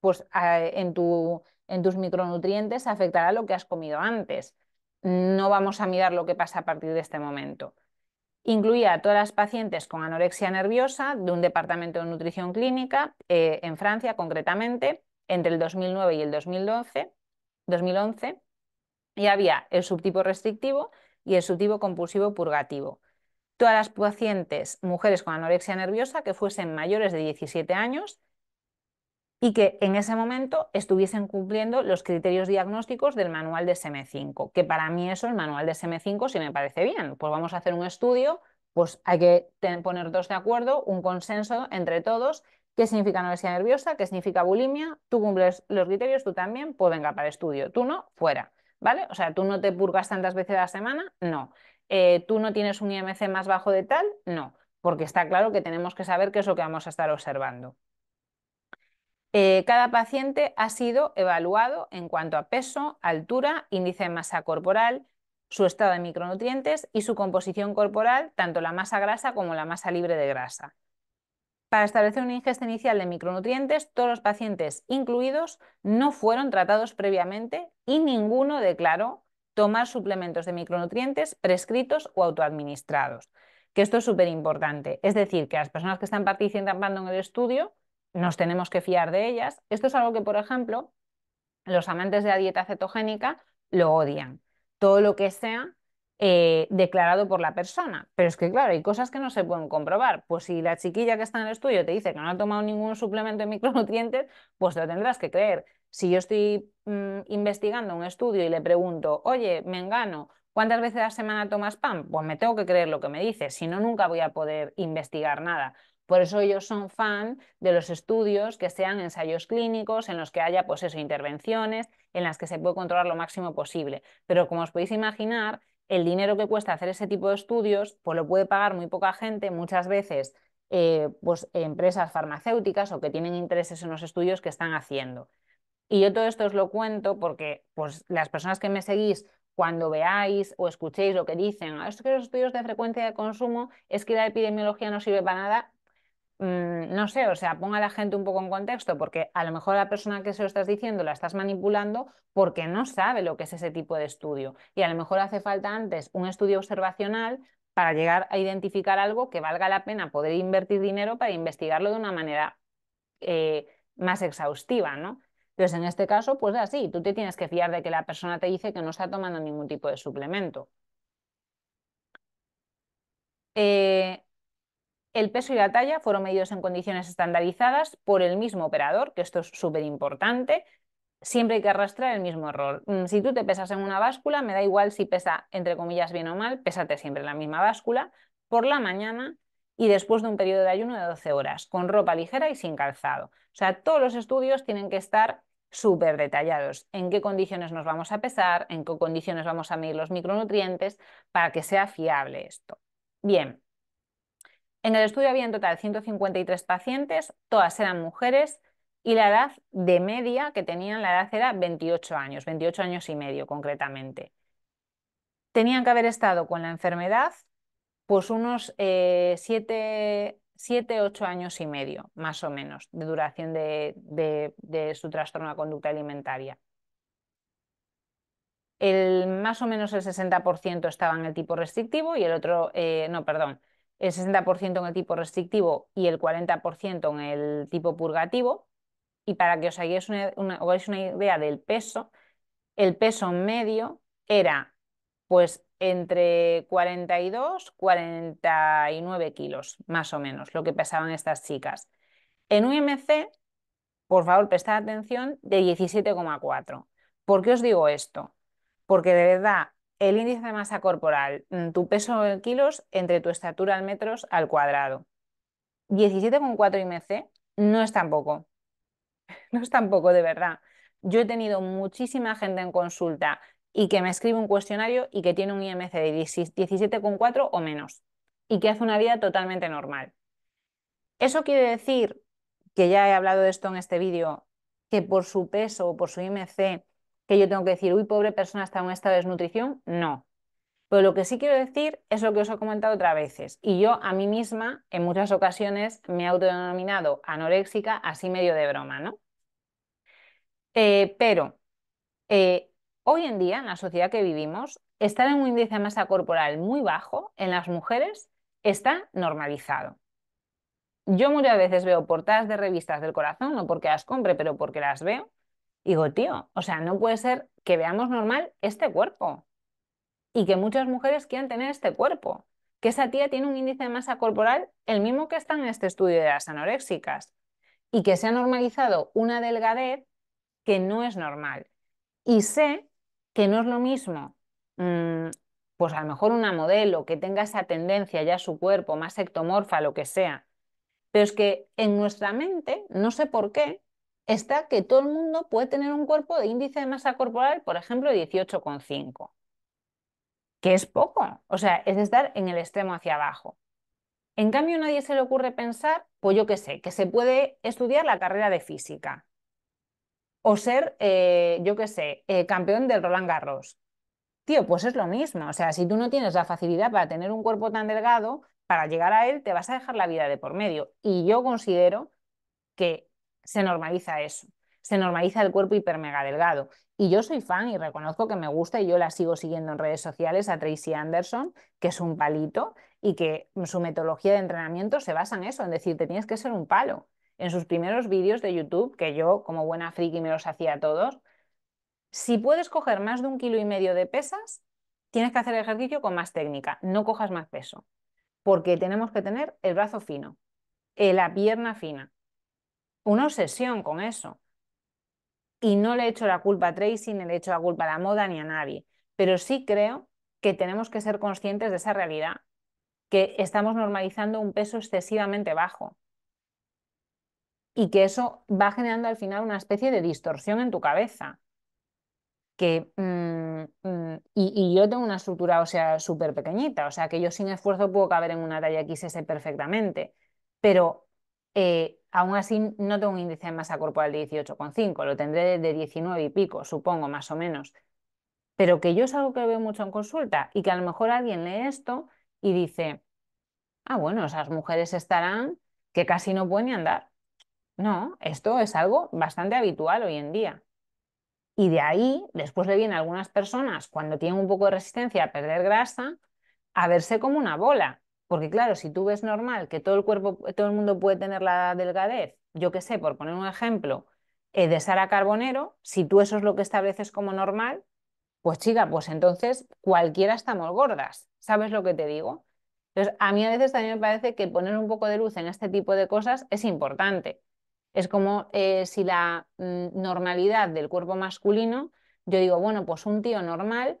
A: pues ah, en, tus micronutrientes afectará lo que has comido antes. No vamos a mirar lo que pasa a partir de este momento. Incluía a todas las pacientes con anorexia nerviosa de un departamento de nutrición clínica eh, en Francia concretamente entre el 2009 y el 2011 y había el subtipo restrictivo, y el subtipo compulsivo purgativo. Todas las pacientes, mujeres con anorexia nerviosa, que fuesen mayores de 17 años y que en ese momento estuviesen cumpliendo los criterios diagnósticos del manual de SM5, que para mí eso, el manual de SM5, sí me parece bien. Pues vamos a hacer un estudio, pues hay que poner dos de acuerdo, un consenso entre todos, qué significa anorexia nerviosa, qué significa bulimia, tú cumples los criterios, tú también, pues venga para el estudio, tú no, fuera. ¿vale? O sea, tú no te purgas tantas veces a la semana, no. Eh, tú no tienes un IMC más bajo de tal, no, porque está claro que tenemos que saber qué es lo que vamos a estar observando. Eh, cada paciente ha sido evaluado en cuanto a peso, altura, índice de masa corporal, su estado de micronutrientes y su composición corporal, tanto la masa grasa como la masa libre de grasa. Para establecer un ingesta inicial de micronutrientes, todos los pacientes incluidos no fueron tratados previamente y ninguno declaró tomar suplementos de micronutrientes prescritos o autoadministrados. Que esto es súper importante. Es decir, que las personas que están participando en el estudio nos tenemos que fiar de ellas. Esto es algo que, por ejemplo, los amantes de la dieta cetogénica lo odian. Todo lo que sea eh, declarado por la persona. Pero es que, claro, hay cosas que no se pueden comprobar. Pues si la chiquilla que está en el estudio te dice que no ha tomado ningún suplemento de micronutrientes, pues lo tendrás que creer. Si yo estoy mm, investigando un estudio y le pregunto, oye, me engano, ¿cuántas veces a la semana tomas pan? Pues me tengo que creer lo que me dice, si no, nunca voy a poder investigar nada. Por eso yo son fan de los estudios que sean ensayos clínicos, en los que haya pues eso, intervenciones, en las que se puede controlar lo máximo posible. Pero como os podéis imaginar, el dinero que cuesta hacer ese tipo de estudios, pues lo puede pagar muy poca gente, muchas veces eh, pues, empresas farmacéuticas o que tienen intereses en los estudios que están haciendo. Y yo todo esto os lo cuento porque pues, las personas que me seguís, cuando veáis o escuchéis lo que dicen, ah, es que los estudios de frecuencia de consumo, es que la epidemiología no sirve para nada, Mm, no sé, o sea, ponga a la gente un poco en contexto, porque a lo mejor la persona que se lo estás diciendo la estás manipulando porque no sabe lo que es ese tipo de estudio. Y a lo mejor hace falta antes un estudio observacional para llegar a identificar algo que valga la pena poder invertir dinero para investigarlo de una manera eh, más exhaustiva, ¿no? Entonces, en este caso, pues así, tú te tienes que fiar de que la persona te dice que no está tomando ningún tipo de suplemento. Eh, el peso y la talla fueron medidos en condiciones estandarizadas por el mismo operador, que esto es súper importante. Siempre hay que arrastrar el mismo error. Mm, si tú te pesas en una báscula, me da igual si pesa, entre comillas, bien o mal, pésate siempre en la misma báscula, por la mañana y después de un periodo de ayuno de 12 horas, con ropa ligera y sin calzado. O sea, todos los estudios tienen que estar súper detallados. En qué condiciones nos vamos a pesar, en qué condiciones vamos a medir los micronutrientes, para que sea fiable esto. Bien, en el estudio había en total 153 pacientes, todas eran mujeres y la edad de media que tenían, la edad era 28 años, 28 años y medio concretamente. Tenían que haber estado con la enfermedad pues unos 7, eh, 8 años y medio, más o menos, de duración de, su trastorno de conducta alimentaria. El, más o menos el 60% estaba en el tipo restrictivo y el otro, eh, no, perdón, el 60% en el tipo restrictivo y el 40% en el tipo purgativo. Y para que os hagáis una, hagáis una idea del peso, el peso medio era pues entre 42, 49 kilos, más o menos, lo que pesaban estas chicas. En un mc por favor, prestad atención, de 17,4. ¿Por qué os digo esto? Porque de verdad, el índice de masa corporal, mm, tu peso en kilos entre tu estatura en metros al cuadrado. 17,4 IMC no es tampoco. [LAUGHS] No es tampoco, de verdad. Yo he tenido muchísima gente en consulta y que me escribe un cuestionario y que tiene un IMC de 17,4 o menos y que hace una vida totalmente normal. Eso quiere decir, que ya he hablado de esto en este vídeo, que por su peso o por su IMC que yo tengo que decir, uy, pobre persona está en esta estado de desnutrición, no. Pero lo que sí quiero decir es lo que os he comentado otras veces. Y yo a mí misma, en muchas ocasiones, me he autodenominado anoréxica, así medio de broma, ¿no? Eh, pero eh, hoy en día, en la sociedad que vivimos, estar en un índice de masa corporal muy bajo en las mujeres está normalizado. Yo muchas veces veo portadas de revistas del corazón, no porque las compre, pero porque las veo, Digo, tío, o sea, no puede ser que veamos normal este cuerpo y que muchas mujeres quieran tener este cuerpo. Que esa tía tiene un índice de masa corporal el mismo que está en este estudio de las anoréxicas y que se ha normalizado una delgadez que no es normal. Y sé que no es lo mismo, mm, pues a lo mejor una modelo que tenga esa tendencia ya a su cuerpo, más ectomorfa, lo que sea, pero es que en nuestra mente, no sé por qué, está que todo el mundo puede tener un cuerpo de índice de masa corporal, por ejemplo, 18,5, que es poco, o sea, es estar en el extremo hacia abajo. En cambio, a nadie se le ocurre pensar, pues yo qué sé, que se puede estudiar la carrera de física o ser, eh, yo qué sé, eh, campeón del Roland Garros. Tío, pues es lo mismo, o sea, si tú no tienes la facilidad para tener un cuerpo tan delgado, para llegar a él te vas a dejar la vida de por medio. Y yo considero que se normaliza eso. Se normaliza el cuerpo hiper mega delgado. Y yo soy fan y reconozco que me gusta y yo la sigo siguiendo en redes sociales a Tracy Anderson, que es un palito y que su metodología de entrenamiento se basa en eso, en decir, te tienes que ser un palo. En sus primeros vídeos de YouTube, que yo como buena friki me los hacía a todos, si puedes coger más de un kilo y medio de pesas, tienes que hacer el ejercicio con más técnica, no cojas más peso, porque tenemos que tener el brazo fino, eh, la pierna fina, una obsesión con eso. Y no le he hecho la culpa a Tracy, ni le hecho la culpa a la moda, ni a nadie. Pero sí creo que tenemos que ser conscientes de esa realidad, que estamos normalizando un peso excesivamente bajo y que eso va generando al final una especie de distorsión en tu cabeza. Que, mm, mm, y, yo tengo una estructura sea súper pequeñita, o sea que yo sin esfuerzo puedo caber en una talla XS perfectamente, pero eh, aún así no tengo un índice de masa corporal de 18,5, lo tendré de 19 y pico, supongo, más o menos. Pero que yo es algo que veo mucho en consulta y que a lo mejor alguien lee esto y dice, ah, bueno, esas mujeres estarán que casi no pueden andar. No, esto es algo bastante habitual hoy en día. Y de ahí, después le viene a algunas personas, cuando tienen un poco de resistencia a perder grasa, a verse como una bola. Porque claro, si tú ves normal que todo el cuerpo, eh, todo el mundo puede tener la delgadez, yo qué sé, por poner un ejemplo, eh, de Sara Carbonero, si tú eso es lo que estableces como normal, pues chica, pues entonces cualquiera estamos gordas, ¿sabes lo que te digo? Entonces, a mí a veces también me parece que poner un poco de luz en este tipo de cosas es importante. Es como eh, si la mm, normalidad del cuerpo masculino, yo digo, bueno, pues un tío normal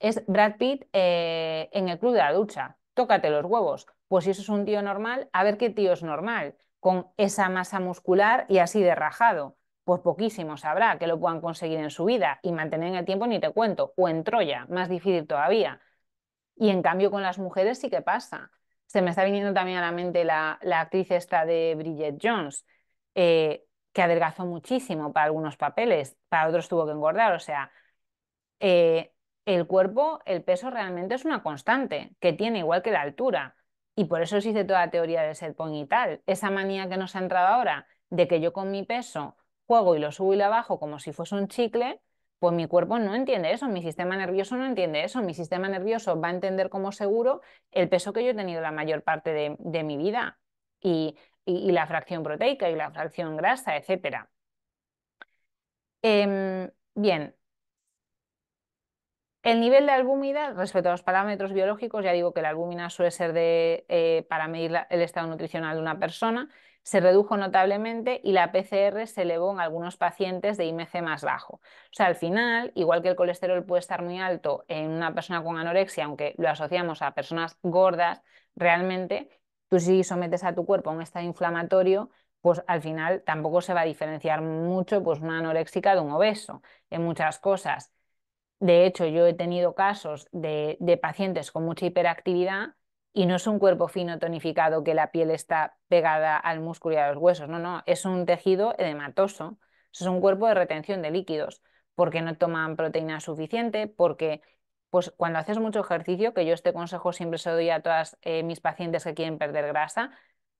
A: es Brad Pitt en el club de la ducha, tócate los huevos. Pues si eso es un tío normal, a ver qué tío es normal, con esa masa muscular y así de rajado. Pues poquísimos habrá que lo puedan conseguir en su vida y mantener en el tiempo, ni te cuento, o en Troya, más difícil todavía. Y en cambio con las mujeres sí que pasa. Se me está viniendo también a la mente la, actriz esta de Bridget Jones, eh, que adelgazó muchísimo para algunos papeles, para otros tuvo que engordar, o sea, eh, el cuerpo, el peso realmente es una constante que tiene igual que la altura. Y por eso existe toda teoría del set point y tal. Esa manía que nos ha entrado ahora de que yo con mi peso juego y lo subo y lo bajo como si fuese un chicle, pues mi cuerpo no entiende eso, mi sistema nervioso no entiende eso, mi sistema nervioso va a entender como seguro el peso que yo he tenido la mayor parte de, mi vida y, la fracción proteica y la fracción grasa, etcétera em, bien, el nivel de albúmina respecto a los parámetros biológicos, ya digo que la albúmina suele ser de, eh, para medir el estado nutricional de una persona, se redujo notablemente y la PCR se elevó en algunos pacientes de IMC más bajo. O sea, al final, igual que el colesterol puede estar muy alto en una persona con anorexia, aunque lo asociamos a personas gordas, realmente tú si sometes a tu cuerpo a un estado inflamatorio, pues al final tampoco se va a diferenciar mucho pues, una anoréxica de un obeso en muchas cosas. De hecho, yo he tenido casos de, pacientes con mucha hiperactividad y no es un cuerpo fino tonificado que la piel está pegada al músculo y a los huesos, no, no, es un tejido edematoso, es un cuerpo de retención de líquidos, porque no toman proteína suficiente, porque pues cuando haces mucho ejercicio, que yo este consejo siempre se doy a todas eh, mis pacientes que quieren perder grasa,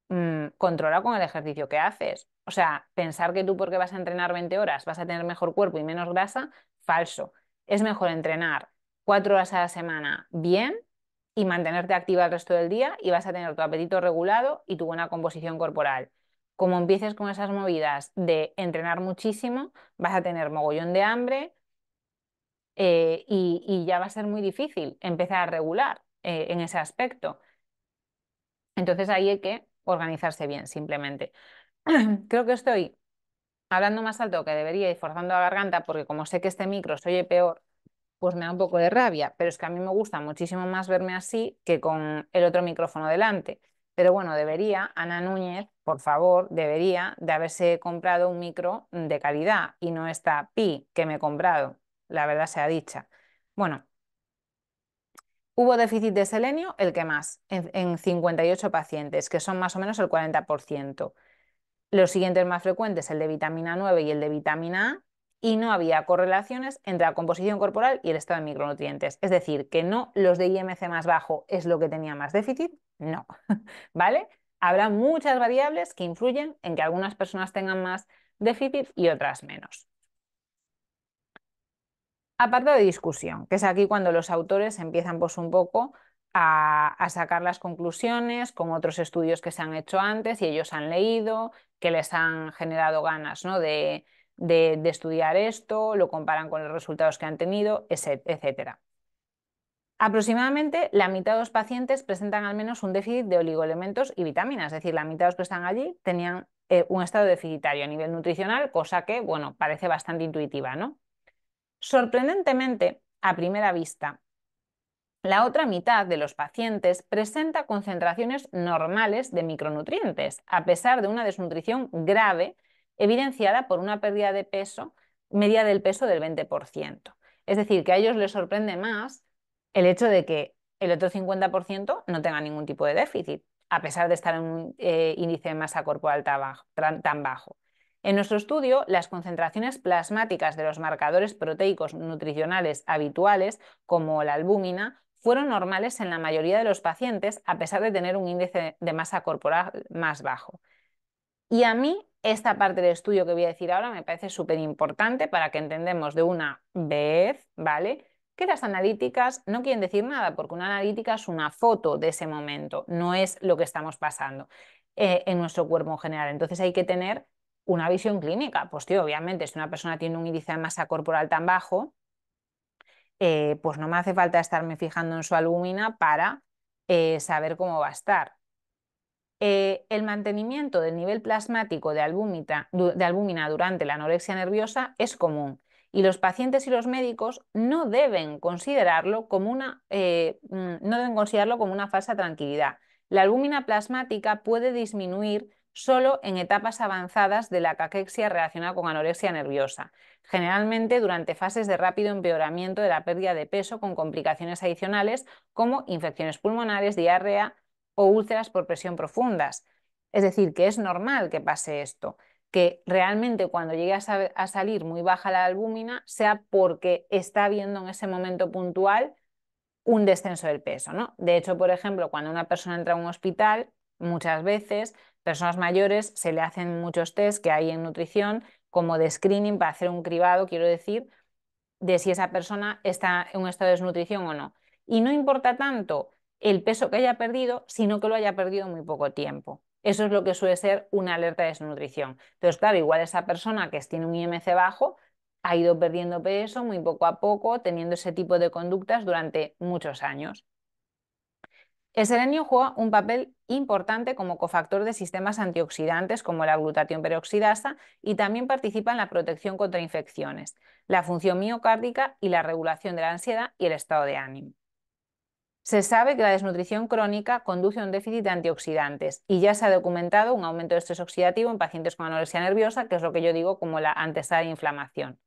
A: mm, controla con el ejercicio que haces. O sea, pensar que tú porque vas a entrenar 20 horas vas a tener mejor cuerpo y menos grasa, falso es mejor entrenar cuatro horas a la semana bien y mantenerte activa el resto del día y vas a tener tu apetito regulado y tu buena composición corporal. Como empieces con esas movidas de entrenar muchísimo, vas a tener mogollón de hambre eh, y, ya va a ser muy difícil empezar a regular eh, en ese aspecto. Entonces ahí hay que organizarse bien, simplemente. [CLEARS THROAT] Creo que estoy hablando más alto que debería y forzando la garganta, porque como sé que este micro se oye peor, pues me da un poco de rabia, pero es que a mí me gusta muchísimo más verme así que con el otro micrófono delante. Pero bueno, debería, Ana Núñez, por favor, debería de haberse comprado un micro de calidad y no esta pi que me he comprado, la verdad sea dicha. Bueno, hubo déficit de selenio, el que más, en, en 58 pacientes, que son más o menos el 40%. Los siguientes más frecuentes, el de vitamina 9 y el de vitamina A, y no había correlaciones entre la composición corporal y el estado de micronutrientes. Es decir, que no los de IMC más bajo es lo que tenía más déficit, no, [LAUGHS] ¿vale? Habrá muchas variables que influyen en que algunas personas tengan más déficit y otras menos. Apartado de discusión, que es aquí cuando los autores empiezan pues, un poco a, sacar las conclusiones con otros estudios que se han hecho antes y ellos han leído, que les han generado ganas de, estudiar esto, lo comparan con los resultados que han tenido, etc. Aproximadamente la mitad de los pacientes presentan al menos un déficit de oligoelementos y vitaminas, es decir, la mitad de los que están allí tenían eh, un estado deficitario a nivel nutricional, cosa que, bueno, parece bastante intuitiva, ¿no? Sorprendentemente, a primera vista, la otra mitad de los pacientes presenta concentraciones normales de micronutrientes, a pesar de una desnutrición grave evidenciada por una pérdida de peso media del peso del 20%. Es decir, que a ellos les sorprende más el hecho de que el otro 50% no tenga ningún tipo de déficit, a pesar de estar en un eh, índice de masa corporal tan bajo. En nuestro estudio, las concentraciones plasmáticas de los marcadores proteicos nutricionales habituales, como la albúmina, fueron normales en la mayoría de los pacientes, a pesar de tener un índice de masa corporal más bajo. Y a mí, esta parte del estudio que voy a decir ahora me parece súper importante para que entendemos de una vez, ¿vale? Que las analíticas no quieren decir nada, porque una analítica es una foto de ese momento, no es lo que estamos pasando eh, en nuestro cuerpo en general. Entonces hay que tener una visión clínica. Pues tío, obviamente, si una persona tiene un índice de masa corporal tan bajo, eh, pues no me hace falta estarme fijando en su albúmina para eh, saber cómo va a estar. Eh, el mantenimiento del nivel plasmático de, albúmina durante la anorexia nerviosa es común y los pacientes y los médicos no deben considerarlo como una, mm, no deben considerarlo como una falsa tranquilidad. La albúmina plasmática puede disminuir solo en etapas avanzadas de la caquexia relacionada con anorexia nerviosa, generalmente durante fases de rápido empeoramiento de la pérdida de peso con complicaciones adicionales como infecciones pulmonares, diarrea o úlceras por presión profundas. Es decir, que es normal que pase esto, que realmente cuando llegue a, salir muy baja la albúmina sea porque está habiendo en ese momento puntual un descenso del peso. ¿no? De hecho, por ejemplo, cuando una persona entra a un hospital, muchas veces personas mayores se le hacen muchos test que hay en nutrición como de screening para hacer un cribado, quiero decir, de si esa persona está en un estado de desnutrición o no. Y no importa tanto el peso que haya perdido, sino que lo haya perdido muy poco tiempo. Eso es lo que suele ser una alerta de desnutrición. Entonces, claro, igual esa persona que tiene un IMC bajo ha ido perdiendo peso muy poco a poco, teniendo ese tipo de conductas durante muchos años. El serenio juega un papel importante como cofactor de sistemas antioxidantes como la glutatión peroxidasa y también participa en la protección contra infecciones, la función miocárdica y la regulación de la ansiedad y el estado de ánimo. Se sabe que la desnutrición crónica conduce a un déficit de antioxidantes y ya se ha documentado un aumento de estrés oxidativo en pacientes con anorexia nerviosa, que es lo que yo digo como la antesala de inflamación.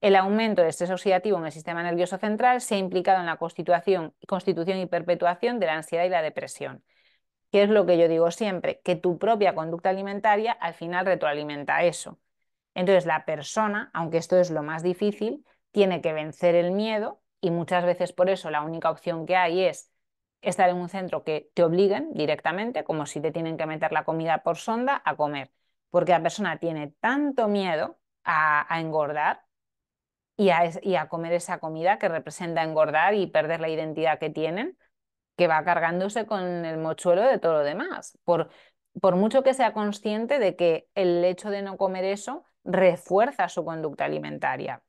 A: El aumento de estrés oxidativo en el sistema nervioso central se ha implicado en la constitución, constitución y perpetuación de la ansiedad y la depresión que es lo que yo digo siempre, que tu propia conducta alimentaria al final retroalimenta eso. Entonces la persona, aunque esto es lo más difícil, tiene que vencer el miedo y muchas veces por eso la única opción que hay es estar en un centro que te obliguen directamente, como si te tienen que meter la comida por sonda, a comer. Porque la persona tiene tanto miedo a, engordar y a comer esa comida que representa engordar y perder la identidad que tienen, que va cargándose con el mochuelo de todo lo demás. Por, por mucho que sea consciente de que el hecho de no comer eso refuerza su conducta alimentaria.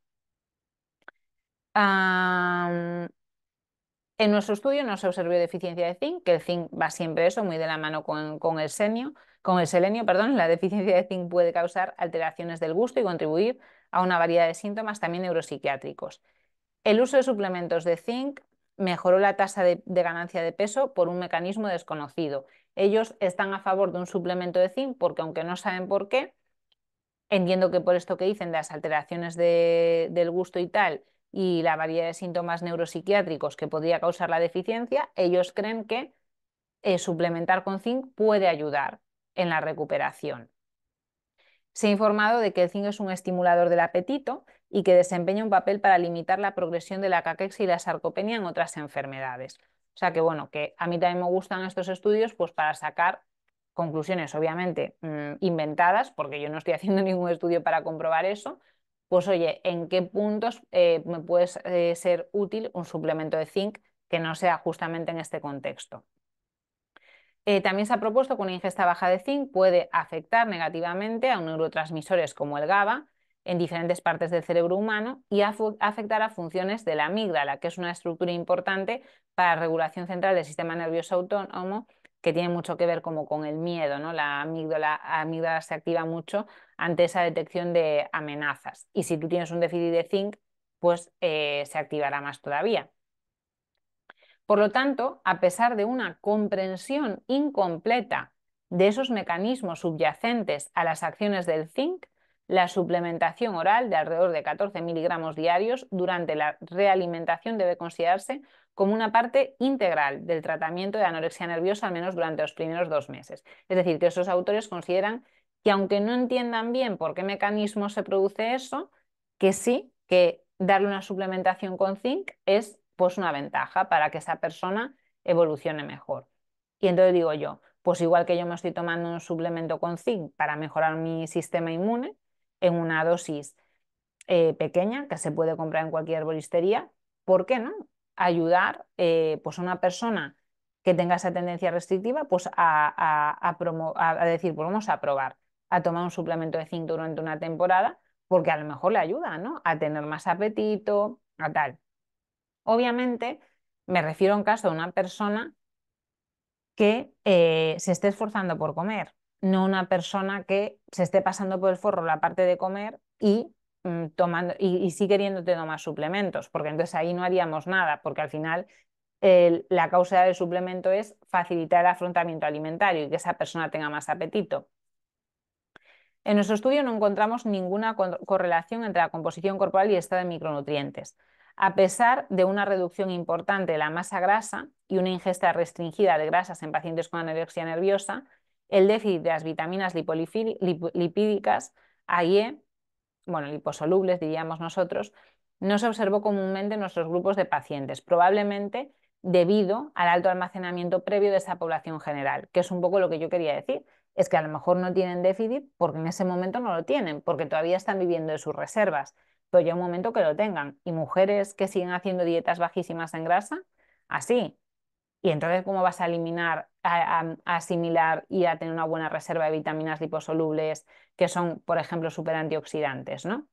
A: en nuestro estudio no se observó deficiencia de zinc, que el zinc va siempre eso, muy de la mano con, el senio, con el selenio, perdón, la deficiencia de zinc puede causar alteraciones del gusto y contribuir a una variedad de síntomas también neuropsiquiátricos. El uso de suplementos de zinc mejoró la tasa de, ganancia de peso por un mecanismo desconocido. Ellos están a favor de un suplemento de zinc porque aunque no saben por qué, entiendo que por esto que dicen de las alteraciones del gusto y tal y la variedad de síntomas neuropsiquiátricos que podría causar la deficiencia, ellos creen que eh, suplementar con zinc puede ayudar en la recuperación. Se ha informado de que el zinc es un estimulador del apetito, y que desempeña un papel para limitar la progresión de la caquexia y la sarcopenia en otras enfermedades. O sea que bueno, que a mí también me gustan estos estudios pues para sacar conclusiones obviamente mm, inventadas, porque yo no estoy [LAUGHS] haciendo ningún estudio para comprobar eso, pues oye, ¿en qué puntos eh, me puede eh, ser útil un suplemento de zinc que no sea justamente en este contexto? Eh, también se ha propuesto que una ingesta baja de zinc puede afectar negativamente a neurotransmisores como el GABA, en diferentes partes del cerebro humano y afectar a funciones de la amígdala, que es una estructura importante para la regulación central del sistema nervioso autónomo, que tiene mucho que ver como con el miedo, ¿no? La amígdala, se activa mucho ante esa detección de amenazas. Y si tú tienes un déficit de zinc, pues eh, se activará más todavía. Por lo tanto, a pesar de una comprensión incompleta de esos mecanismos subyacentes a las acciones del zinc, la suplementación oral de alrededor de 14 miligramos diarios durante la realimentación debe considerarse como una parte integral del tratamiento de anorexia nerviosa, al menos durante los primeros dos meses. Es decir, que esos autores consideran que aunque no entiendan bien por qué mecanismo se produce eso, que sí, que darle una suplementación con zinc es pues una ventaja para que esa persona evolucione mejor. Y entonces digo yo, pues igual que yo me estoy tomando un suplemento con zinc para mejorar mi sistema inmune, en una dosis eh, pequeña que se puede comprar en cualquier bolistería, ¿Por qué no? Ayudar eh, pues a una persona que tenga esa tendencia restrictiva pues a, a decir, pues vamos a probar, a tomar un suplemento de zinc durante una temporada, porque a lo mejor le ayuda a tener más apetito, a tal. Obviamente, me refiero a un caso de una persona que eh, se esté esforzando por comer, no una persona que se esté pasando por el forro la parte de comer y mm, y, sí queriéndote tomar suplementos, porque entonces ahí no haríamos nada, porque al final la causa del suplemento es facilitar el afrontamiento alimentario y que esa persona tenga más apetito. En nuestro estudio no encontramos ninguna correlación entre la composición corporal y el estado de micronutrientes. A pesar de una reducción importante de la masa grasa y una ingesta restringida de grasas en pacientes con anorexia nerviosa, el déficit de las vitaminas lipídicas, ahí eh, bueno, liposolubles diríamos nosotros, no se observó comúnmente en nuestros grupos de pacientes, probablemente debido al alto almacenamiento previo de esa población general, que es un poco lo que yo quería decir, es que a lo mejor no tienen déficit porque en ese momento no lo tienen, porque todavía están viviendo de sus reservas, pero ya un momento que lo tengan. Y mujeres que siguen haciendo dietas bajísimas en grasa, así. Y entonces, ¿cómo vas a eliminar a, asimilar y a tener una buena reserva de vitaminas liposolubles, que son, por ejemplo, super antioxidantes, ¿no?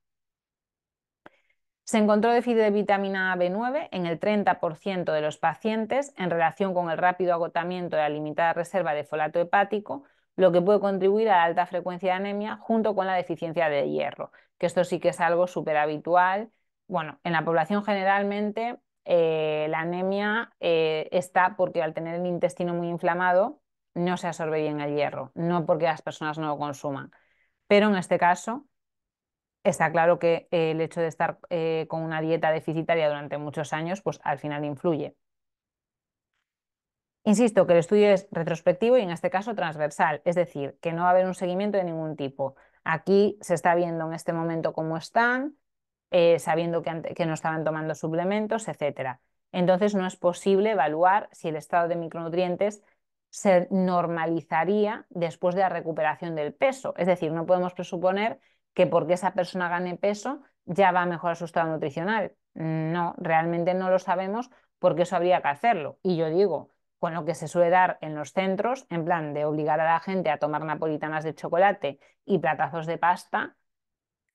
A: Se encontró déficit de vitamina B9 en el 30% de los pacientes en relación con el rápido agotamiento de la limitada reserva de folato hepático, lo que puede contribuir a la alta frecuencia de anemia junto con la deficiencia de hierro, que esto sí que es algo súper habitual. Bueno, en la población generalmente eh, la anemia eh, está porque al tener el intestino muy inflamado no se absorbe bien el hierro, no porque las personas no lo consuman. Pero en este caso está claro que eh, el hecho de estar con una dieta deficitaria durante muchos años, pues al final influye. Insisto que el estudio es retrospectivo y en este caso transversal, es decir, que no va a haber un seguimiento de ningún tipo. Aquí se está viendo en este momento cómo están, eh, sabiendo que, que no estaban tomando suplementos, etc. Entonces no es posible evaluar si el estado de micronutrientes se normalizaría después de la recuperación del peso. Es decir, no podemos presuponer que porque esa persona gane peso ya va a mejorar su estado nutricional. No, realmente no lo sabemos porque eso habría que hacerlo. Y yo digo, con lo que se suele dar en los centros, en plan de obligar a la gente a tomar napolitanas de chocolate y platazos de pasta,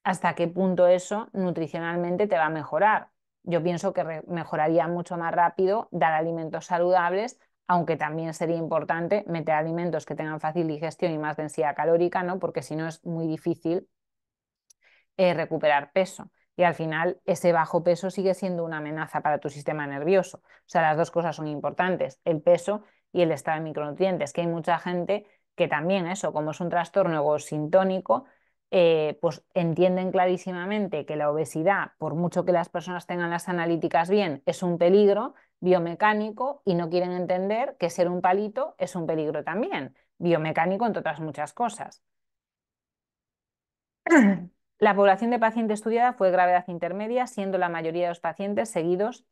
A: hasta qué punto eso nutricionalmente te va a mejorar. Yo pienso que mejoraría mucho más rápido dar alimentos saludables, aunque también sería importante meter alimentos que tengan fácil digestión y más densidad calórica, porque si no es muy difícil eh, recuperar peso. Y al final ese bajo peso sigue siendo una amenaza para tu sistema nervioso. O sea, las dos cosas son importantes, el peso y el estado de micronutrientes, que hay mucha gente que también eso, como es un trastorno sintónico, eh, pues entienden clarísimamente que la obesidad, por mucho que las personas tengan las analíticas bien, es un peligro biomecánico y no quieren entender que ser un palito es un peligro también, biomecánico entre otras muchas cosas. [CLEARS THROAT] La población de pacientes estudiada fue gravedad intermedia, siendo la mayoría de los pacientes seguidos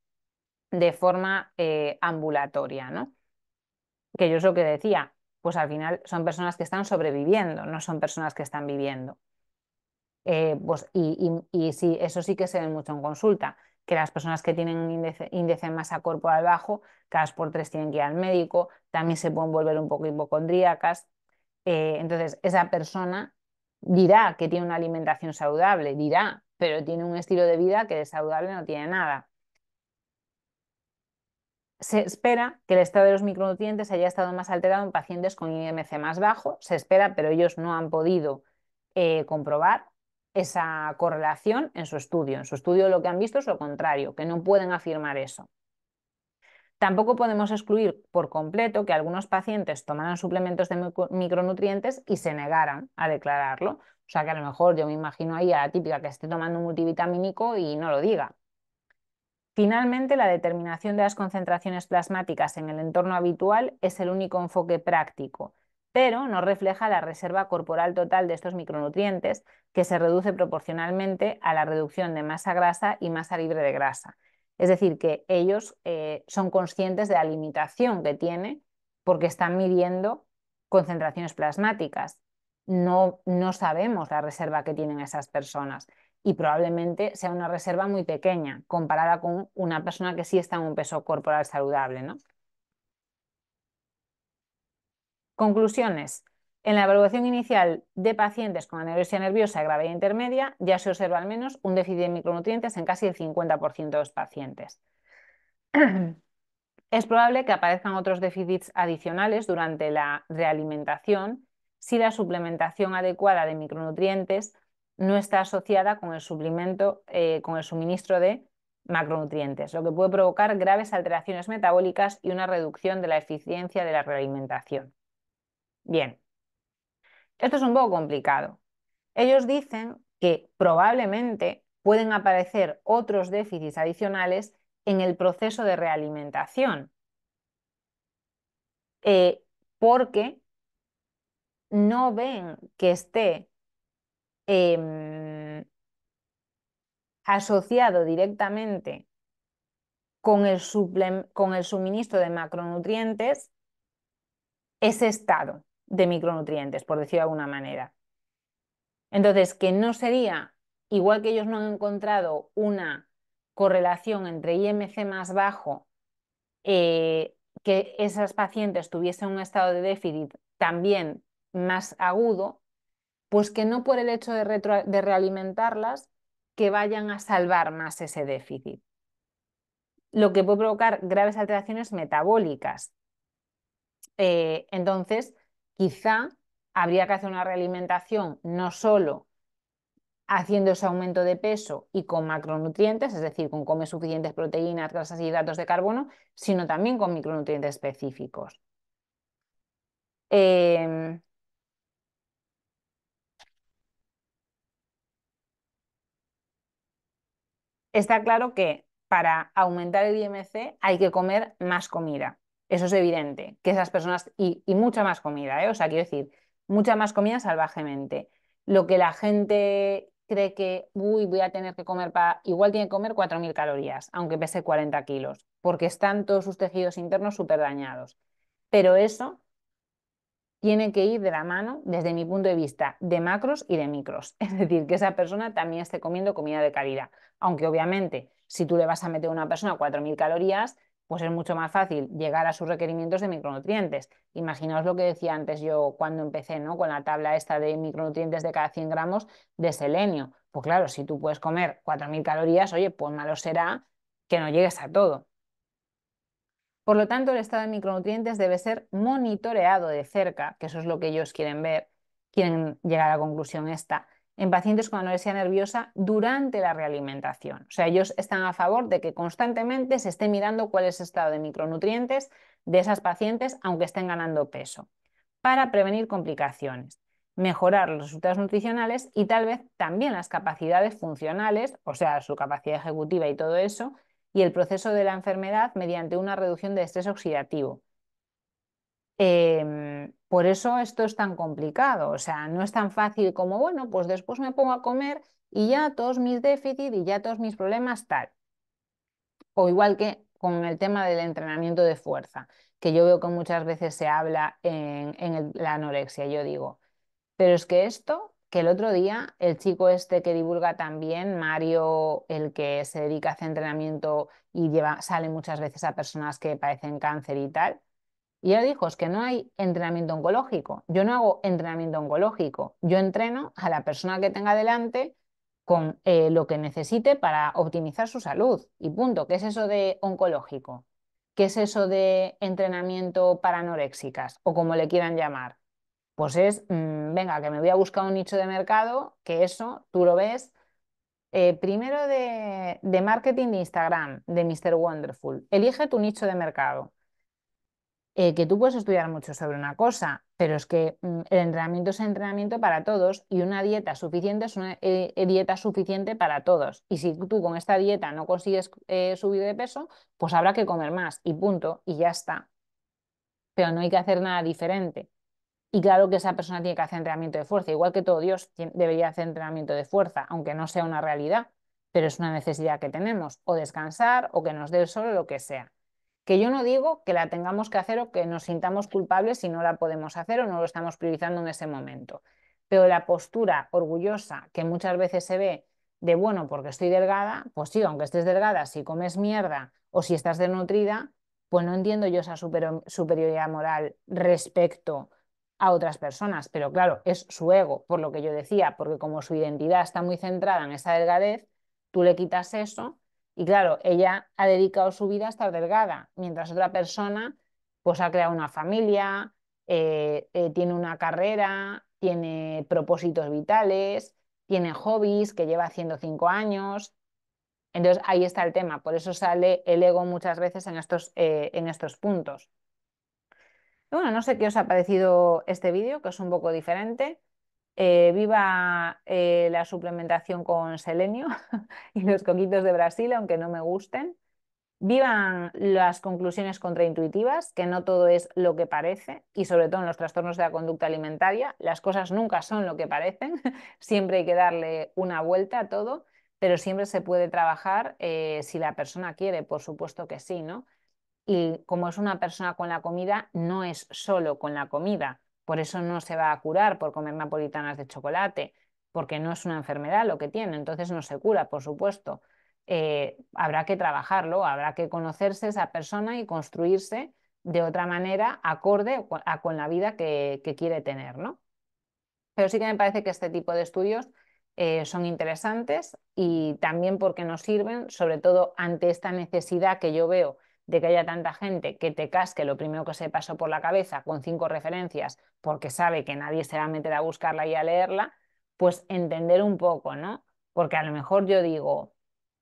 A: de forma eh, ambulatoria, ¿no? que yo es lo que decía, pues al final son personas que están sobreviviendo, no son personas que están viviendo. Eh, pues, y, eso sí que se ve mucho en consulta, que las personas que tienen un índice, de masa corporal bajo, cada por tres tienen que ir al médico, también se pueden volver un poco hipocondríacas. Eh, entonces, esa persona dirá que tiene una alimentación saludable, dirá, pero tiene un estilo de vida que de saludable no tiene nada se espera que el estado de los micronutrientes haya estado más alterado en pacientes con IMC más bajo, se espera, pero ellos no han podido eh, comprobar esa correlación en su estudio. En su estudio lo que han visto es lo contrario, que no pueden afirmar eso. Tampoco podemos excluir por completo que algunos pacientes tomaran suplementos de micronutrientes y se negaran a declararlo. O sea que a lo mejor yo me imagino ahí a la típica que esté tomando un multivitamínico y no lo diga. Finalmente, la determinación de las concentraciones plasmáticas en el entorno habitual es el único enfoque práctico, pero no refleja la reserva corporal total de estos micronutrientes, que se reduce proporcionalmente a la reducción de masa grasa y masa libre de grasa. Es decir, que ellos eh, son conscientes de la limitación que tiene porque están midiendo concentraciones plasmáticas. No, no sabemos la reserva que tienen esas personas y probablemente sea una reserva muy pequeña comparada con una persona que sí está en un peso corporal saludable. Conclusiones. En la evaluación inicial de pacientes con anorexia nerviosa grave e intermedia ya se observa al menos un déficit de micronutrientes en casi el 50% de los pacientes. [CLEARS THROAT] Es probable que aparezcan otros déficits adicionales durante la realimentación si la suplementación adecuada de micronutrientes no está asociada con el, suplemento, eh, con el suministro de macronutrientes, lo que puede provocar graves alteraciones metabólicas y una reducción de la eficiencia de la realimentación. Bien, esto es un poco complicado. Ellos dicen que probablemente pueden aparecer otros déficits adicionales en el proceso de realimentación, eh, porque no ven que esté Em, asociado directamente con el, suministro de macronutrientes ese estado de micronutrientes, por decirlo de alguna manera. Entonces, que no sería, igual que ellos no han encontrado una correlación entre IMC más bajo, eh, que esas pacientes tuviesen un estado de déficit también más agudo, pues que no por el hecho de, realimentarlas que vayan a salvar más ese déficit. Lo que puede provocar graves alteraciones metabólicas. Eh, entonces, quizá habría que hacer una realimentación no solo haciendo ese aumento de peso y con macronutrientes, es decir, con comer suficientes proteínas, grasas y hidratos de carbono, sino también con micronutrientes específicos. Eh, Está claro que para aumentar el IMC hay que comer más comida. Eso es evidente, que esas personas, y, mucha más comida, ¿eh? o sea, quiero decir, mucha más comida salvajemente. Lo que la gente cree que, uy, voy a tener que comer para, igual tiene que comer 4.000 calorías, aunque pese 40 kilos, porque están todos sus tejidos internos súper dañados. Pero eso tiene que ir de la mano, desde mi punto de vista, de macros y de micros. [LAUGHS] Es decir, que esa persona también esté comiendo comida de calidad. Aunque obviamente, si tú le vas a meter a una persona 4.000 calorías, pues es mucho más fácil llegar a sus requerimientos de micronutrientes. Imaginaos lo que decía antes yo cuando empecé, ¿no? Con la tabla esta de micronutrientes de cada 100 gramos de selenio. Pues claro, si tú puedes comer 4.000 calorías, oye, pues malo será que no llegues a todo. Por lo tanto, el estado de micronutrientes debe ser monitoreado de cerca, que eso es lo que ellos quieren ver, quieren llegar a la conclusión esta, en pacientes con anorexia nerviosa durante la realimentación. O sea, ellos están a favor de que constantemente se esté mirando cuál es el estado de micronutrientes de esas pacientes, aunque estén ganando peso, para prevenir complicaciones mejorar los resultados nutricionales y tal vez también las capacidades funcionales, o sea, su capacidad ejecutiva y todo eso, y el proceso de la enfermedad mediante una reducción de estrés oxidativo. Em, por eso esto es tan complicado, o sea, no es tan fácil como, bueno, pues después me pongo a comer y ya todos mis déficits y ya todos mis problemas tal. O igual que con el tema del entrenamiento de fuerza, que yo veo que muchas veces se habla en, la anorexia, yo digo, pero es que esto que el otro día el chico este que divulga también, Mario, el que se dedica a hacer entrenamiento y lleva, sale muchas veces a personas que padecen cáncer y tal, y él dijo, es que no hay entrenamiento oncológico, yo no hago entrenamiento oncológico, yo entreno a la persona que tenga delante con eh, lo que necesite para optimizar su salud y punto, ¿qué es eso de oncológico? ¿Qué es eso de entrenamiento para anoréxicas o como le quieran llamar? Pues es, mm, venga, que me voy a buscar un nicho de mercado, que eso tú lo ves eh, primero de, marketing de Instagram, de Mr. Wonderful. Elige tu nicho de mercado. Eh, que tú puedes estudiar mucho sobre una cosa, pero es que mm, el entrenamiento es entrenamiento para todos y una dieta suficiente es una eh, dieta suficiente para todos. Y si tú con esta dieta no consigues subir de peso, pues habrá que comer más y punto, y ya está. Pero no hay que hacer nada diferente. Y claro que esa persona tiene que hacer entrenamiento de fuerza, igual que todo Dios debería hacer entrenamiento de fuerza, aunque no sea una realidad, pero es una necesidad que tenemos, o descansar, o que nos dé el sol, o lo que sea. Que yo no digo que la tengamos que hacer o que nos sintamos culpables si no la podemos hacer o no lo estamos priorizando en ese momento. Pero la postura orgullosa que muchas veces se ve de, bueno, porque estoy delgada, pues sí, aunque estés delgada, si comes mierda o si estás desnutrida, pues no entiendo yo esa superioridad moral respecto a otras personas, pero claro, es su ego, por lo que yo decía, porque como su identidad está muy centrada en esa delgadez, tú le quitas eso y claro, ella ha dedicado su vida a estar delgada, mientras otra persona pues ha creado una familia, eh, eh, tiene una carrera, tiene propósitos vitales, tiene hobbies que lleva haciendo cinco años. Entonces ahí está el tema, por eso sale el ego muchas veces en estos, eh, en estos puntos. Bueno, no sé qué os ha parecido este vídeo, que es un poco diferente. Eh, viva eh, la suplementación con selenio [LAUGHS] y los coquitos de Brasil, aunque no me gusten. Vivan las conclusiones contraintuitivas, que no todo es lo que parece, y sobre todo en los trastornos de la conducta alimentaria, las cosas nunca son lo que parecen, [LAUGHS] siempre hay que darle una vuelta a todo, pero siempre se puede trabajar eh, si la persona quiere, por supuesto que sí, ¿no? y como es una persona con la comida, no es solo con la comida. Por eso no se va a curar por comer napolitanas de chocolate, porque no es una enfermedad lo que tiene, entonces no se cura, por supuesto. Eh, habrá que trabajarlo, habrá que conocerse esa persona y construirse de otra manera acorde a con la vida que, quiere tener, Pero sí que me parece que este tipo de estudios eh, son interesantes y también porque nos sirven, sobre todo ante esta necesidad que yo veo de que haya tanta gente que te casque lo primero que se pasó por la cabeza con cinco referencias porque sabe que nadie se va a meter a buscarla y a leerla, pues entender un poco, ¿no? Porque a lo mejor yo digo,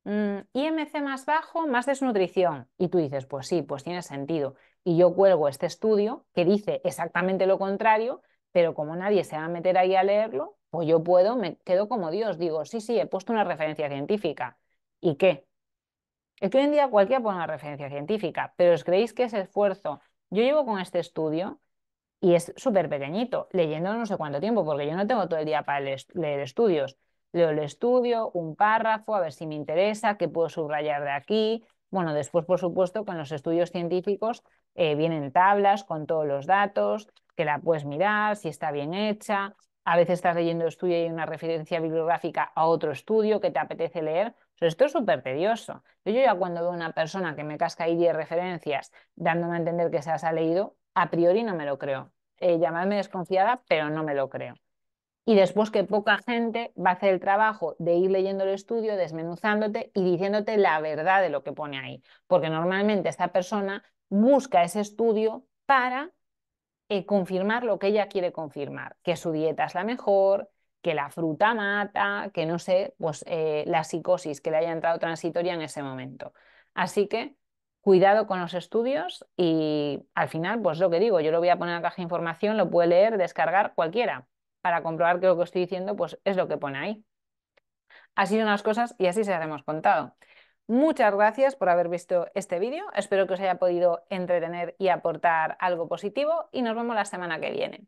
A: mm, IMC más bajo, más desnutrición. Y tú dices, pues sí, pues tiene sentido. Y yo cuelgo este estudio que dice exactamente lo contrario, pero como nadie se va a meter ahí a leerlo, pues yo puedo, me quedo como Dios. Digo, sí, sí, he puesto una referencia científica. ¿Y qué? Es que hoy en día cualquiera pone una referencia científica, pero os creéis que ese esfuerzo, yo llevo con este estudio y es súper pequeñito, leyendo no sé cuánto tiempo, porque yo no tengo todo el día para leer estudios. Leo el estudio, un párrafo, a ver si me interesa, qué puedo subrayar de aquí. Bueno, después, por supuesto, con los estudios científicos eh, vienen tablas con todos los datos, que la puedes mirar, si está bien hecha. A veces estás leyendo estudio y hay una referencia bibliográfica a otro estudio que te apetece leer esto es súper tedioso. Yo ya cuando veo una persona que me casca ahí 10 referencias dándome a entender que se las ha leído, a priori no me lo creo. Eh, llamadme desconfiada, pero no me lo creo. Y después que poca gente va a hacer el trabajo de ir leyendo el estudio, desmenuzándote y diciéndote la verdad de lo que pone ahí. Porque normalmente esta persona busca ese estudio para eh, confirmar lo que ella quiere confirmar, que su dieta es la mejor, que la fruta mata, que no sé, pues eh, la psicosis que le haya entrado transitoria en ese momento. Así que cuidado con los estudios y al final, pues lo que digo, yo lo voy a poner en la caja de información, lo puede leer, descargar cualquiera para comprobar que lo que estoy diciendo pues es lo que pone ahí. Así son las cosas y así se las hemos contado. Muchas gracias por haber visto este vídeo. Espero que os haya podido entretener y aportar algo positivo y nos vemos la semana que viene.